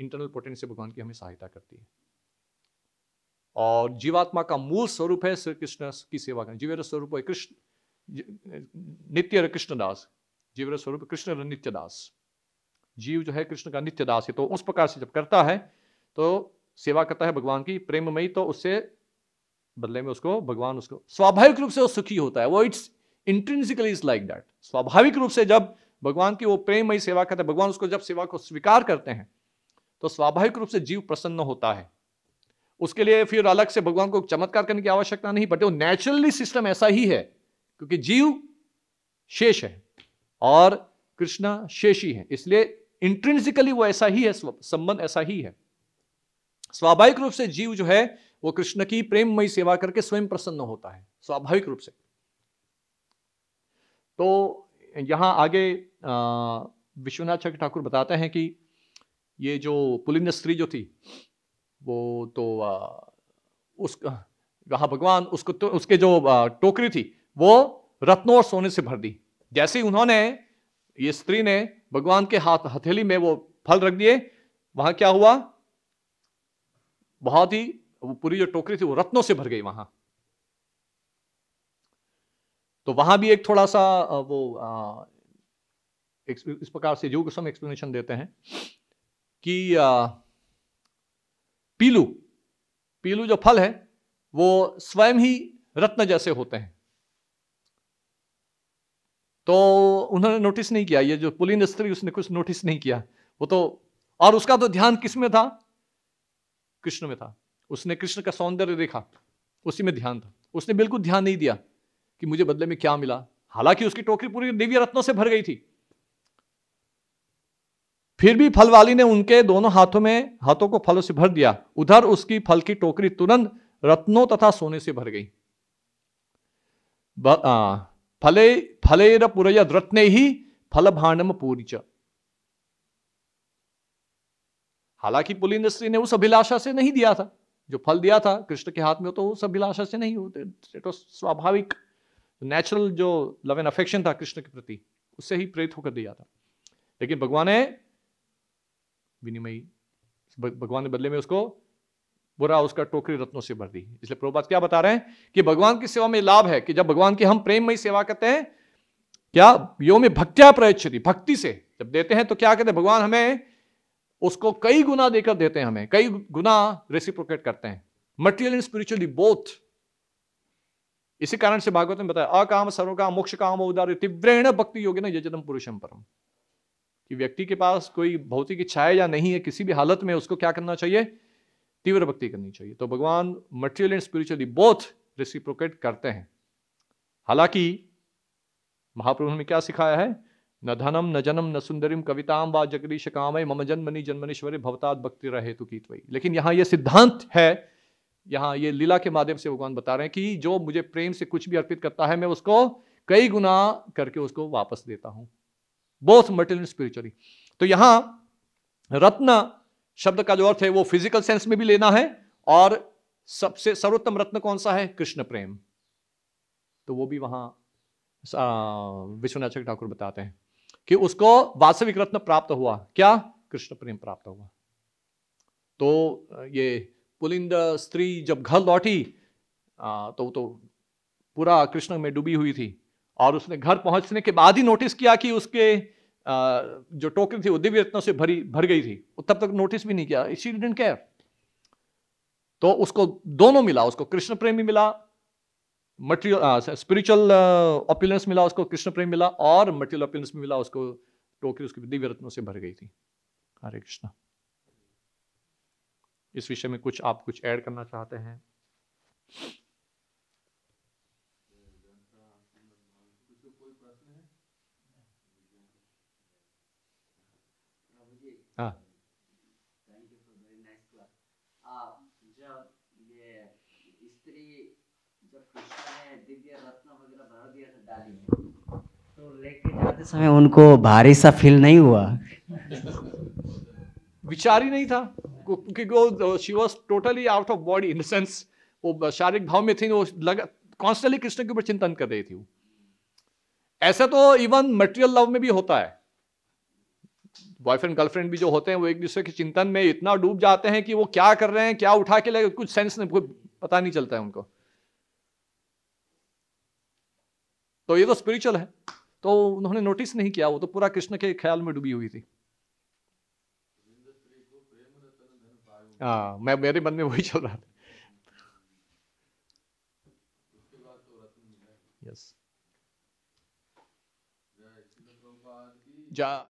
इंटरनल पोटेंशियल भगवान की हमें सहायता करती है और जीवात्मा का मूल स्वरूप है श्री कृष्ण की सेवा करना जीवे स्वरूप है कृष्ण नित्य कृष्णदास जीवन स्वरूप कृष्ण नित्यदास जीव जो है कृष्ण का नित्य दास है तो उस प्रकार से जब करता है तो सेवा करता है भगवान की प्रेम में तो उससे बदले में उसको भगवान उसको स्वाभाविक रूप से वो सुखी होता है वो it's intrinsically is like that स्वाभाविक रूप से जब भगवान की वो प्रेमयी सेवा करते है भगवान उसको जब सेवा को स्वीकार करते हैं तो स्वाभाविक रूप से जीव प्रसन्न होता है उसके लिए फिर अलग से भगवान को चमत्कार करने की आवश्यकता नहीं पड़ती वो नेचुरली सिस्टम ऐसा ही है क्योंकि जीव शेष है और कृष्णा शेषी है इसलिए इंट्रेंसिकली वो ऐसा ही है संबंध ऐसा ही है स्वाभाविक रूप से जीव जो है वो कृष्ण की प्रेममयी सेवा करके स्वयं प्रसन्न होता है स्वाभाविक रूप से तो यहां आगे विश्वनाथ ठाकुर बताते हैं कि ये जो पुलिंद स्त्री जो थी वो तो आ, उस वहां भगवान उसको तो, उसके जो आ, टोकरी थी वो रत्नों और सोने से भर दी जैसे ही उन्होंने ये स्त्री ने भगवान के हाथ हथेली में वो फल रख दिए वहां क्या हुआ बहुत ही वो पूरी जो टोकरी थी वो रत्नों से भर गई वहां तो वहां भी एक थोड़ा सा वो आ, एक, इस प्रकार से योग गोस्वामी एक्सप्लेनेशन देते हैं कि आ, पीलू पीलू जो फल है वो स्वयं ही रत्न जैसे होते हैं तो उन्होंने नोटिस नहीं किया ये जो पुल इंडस्ट्री उसने कुछ नोटिस नहीं किया वो तो और उसका तो ध्यान किस में था कृष्ण में था उसने कृष्ण का सौंदर्य देखा उसी में ध्यान था उसने बिल्कुल ध्यान नहीं दिया कि मुझे बदले में क्या मिला हालांकि उसकी टोकरी पूरी दिव्य रत्नों से भर गई थी फिर भी फल वाली ने उनके दोनों हाथों में हाथों को फलों से भर दिया उधर उसकी फल की टोकरी तुरंत रत्नों तथा सोने से भर गई फले फलेर पुरय रत्ने ही फल भाणम पूरीच हालांकि पुलिंद सिंह ने उस अभिलाषा से नहीं दिया था जो फल दिया था कृष्ण के हाथ में तो उस अभिलाषा से नहीं होते तो स्वाभाविक नेचुरल जो लव एंड अफेक्शन था कृष्ण के प्रति उससे ही प्रेरित होकर दिया था लेकिन भगवान ने विनिमयी भगवान ने बदले में उसको बुरा उसका टोकरी रत्नों से भर दी इसलिए प्रभुपात क्या बता रहे हैं कि भगवान की सेवा में लाभ है कि जब भगवान की हम प्रेम में सेवा करते हैं क्या योम भक्त्या प्रयच्छति भक्ति से जब देते हैं तो क्या कहते हैं भगवान हमें उसको कई गुना देकर देते हैं हमें कई गुना रेसिप्रोकेट करते हैं मटेरियल एंड स्पिरिचुअली बोथ इसी कारण से भागवत ने बताया अकाम सर्वकाम मोक्ष काम उदार तीव्रेण भक्ति योग्य ना यजनम पुरुषम परम कि व्यक्ति के पास कोई भौतिक है या नहीं है किसी भी हालत में उसको क्या करना चाहिए तीव्र भक्ति करनी चाहिए तो भगवान material and spiritually both reciprocate करते हैं हालांकि महाप्रभु ने क्या सिखाया है न धनम न जनम न सुंदरिम कविताम व जगदीश काम मम जन्मनि जन्मनीश्वरी भवताद भक्ति रहे तु की त्वी लेकिन यहाँ ये सिद्धांत है यहाँ ये लीला के माध्यम से भगवान बता रहे हैं कि जो मुझे प्रेम से कुछ भी अर्पित करता है मैं उसको कई गुना करके उसको वापस देता हूँ बोथ मटेरियल एंड स्पिरिचुअली तो यहाँ रत्न शब्द का जो अर्थ है वो फिजिकल सेंस में भी लेना है और सबसे सर्वोत्तम रत्न कौन सा है कृष्ण प्रेम तो वो भी वहां विश्वनाथ ठाकुर बताते हैं कि उसको वास्तविक रत्न प्राप्त हुआ क्या कृष्ण प्रेम प्राप्त हुआ तो ये पुलिंद स्त्री जब घर लौटी तो तो पूरा कृष्ण में डूबी हुई थी और उसने घर पहुंचने के बाद ही नोटिस किया कि उसके जो टोकरी थी वो दिव्य रत्नों से भरी भर गई थी तब तक नोटिस भी नहीं किया इसी डिडेंट केयर तो उसको दोनों मिला उसको कृष्ण प्रेम भी मिला मटेरियल स्पिरिचुअल ओपुलेंस मिला उसको कृष्ण प्रेम मिला और मटेरियल ओपुलेंस भी मिला उसको टोकरी उसकी दिव्य रत्नों से भर गई थी हरे कृष्णा इस विषय में कुछ आप कुछ ऐड करना चाहते हैं हाँ तो लेके जाते समय उनको भारी सा फील नहीं हुआ विचार ही नहीं था क्योंकि वो totally out of body in sense वो शारीरिक भाव में थी वो लगा कॉन्स्टेंटली कृष्ण के ऊपर चिंतन कर रही थी ऐसा तो इवन मटेरियल लव में भी होता है बॉयफ्रेंड गर्लफ्रेंड भी जो होते हैं वो एक दूसरे के चिंतन में इतना डूब जाते हैं कि वो क्या कर रहे हैं क्या उठा के ले कुछ सेंस नहीं पता नहीं चलता है उनको तो ये तो स्पिरिचुअल है तो उन्होंने नोटिस नहीं किया वो तो पूरा कृष्ण के ख्याल में डूबी हुई थी हाँ मैं मेरे मन में वही चल रहा था यस जा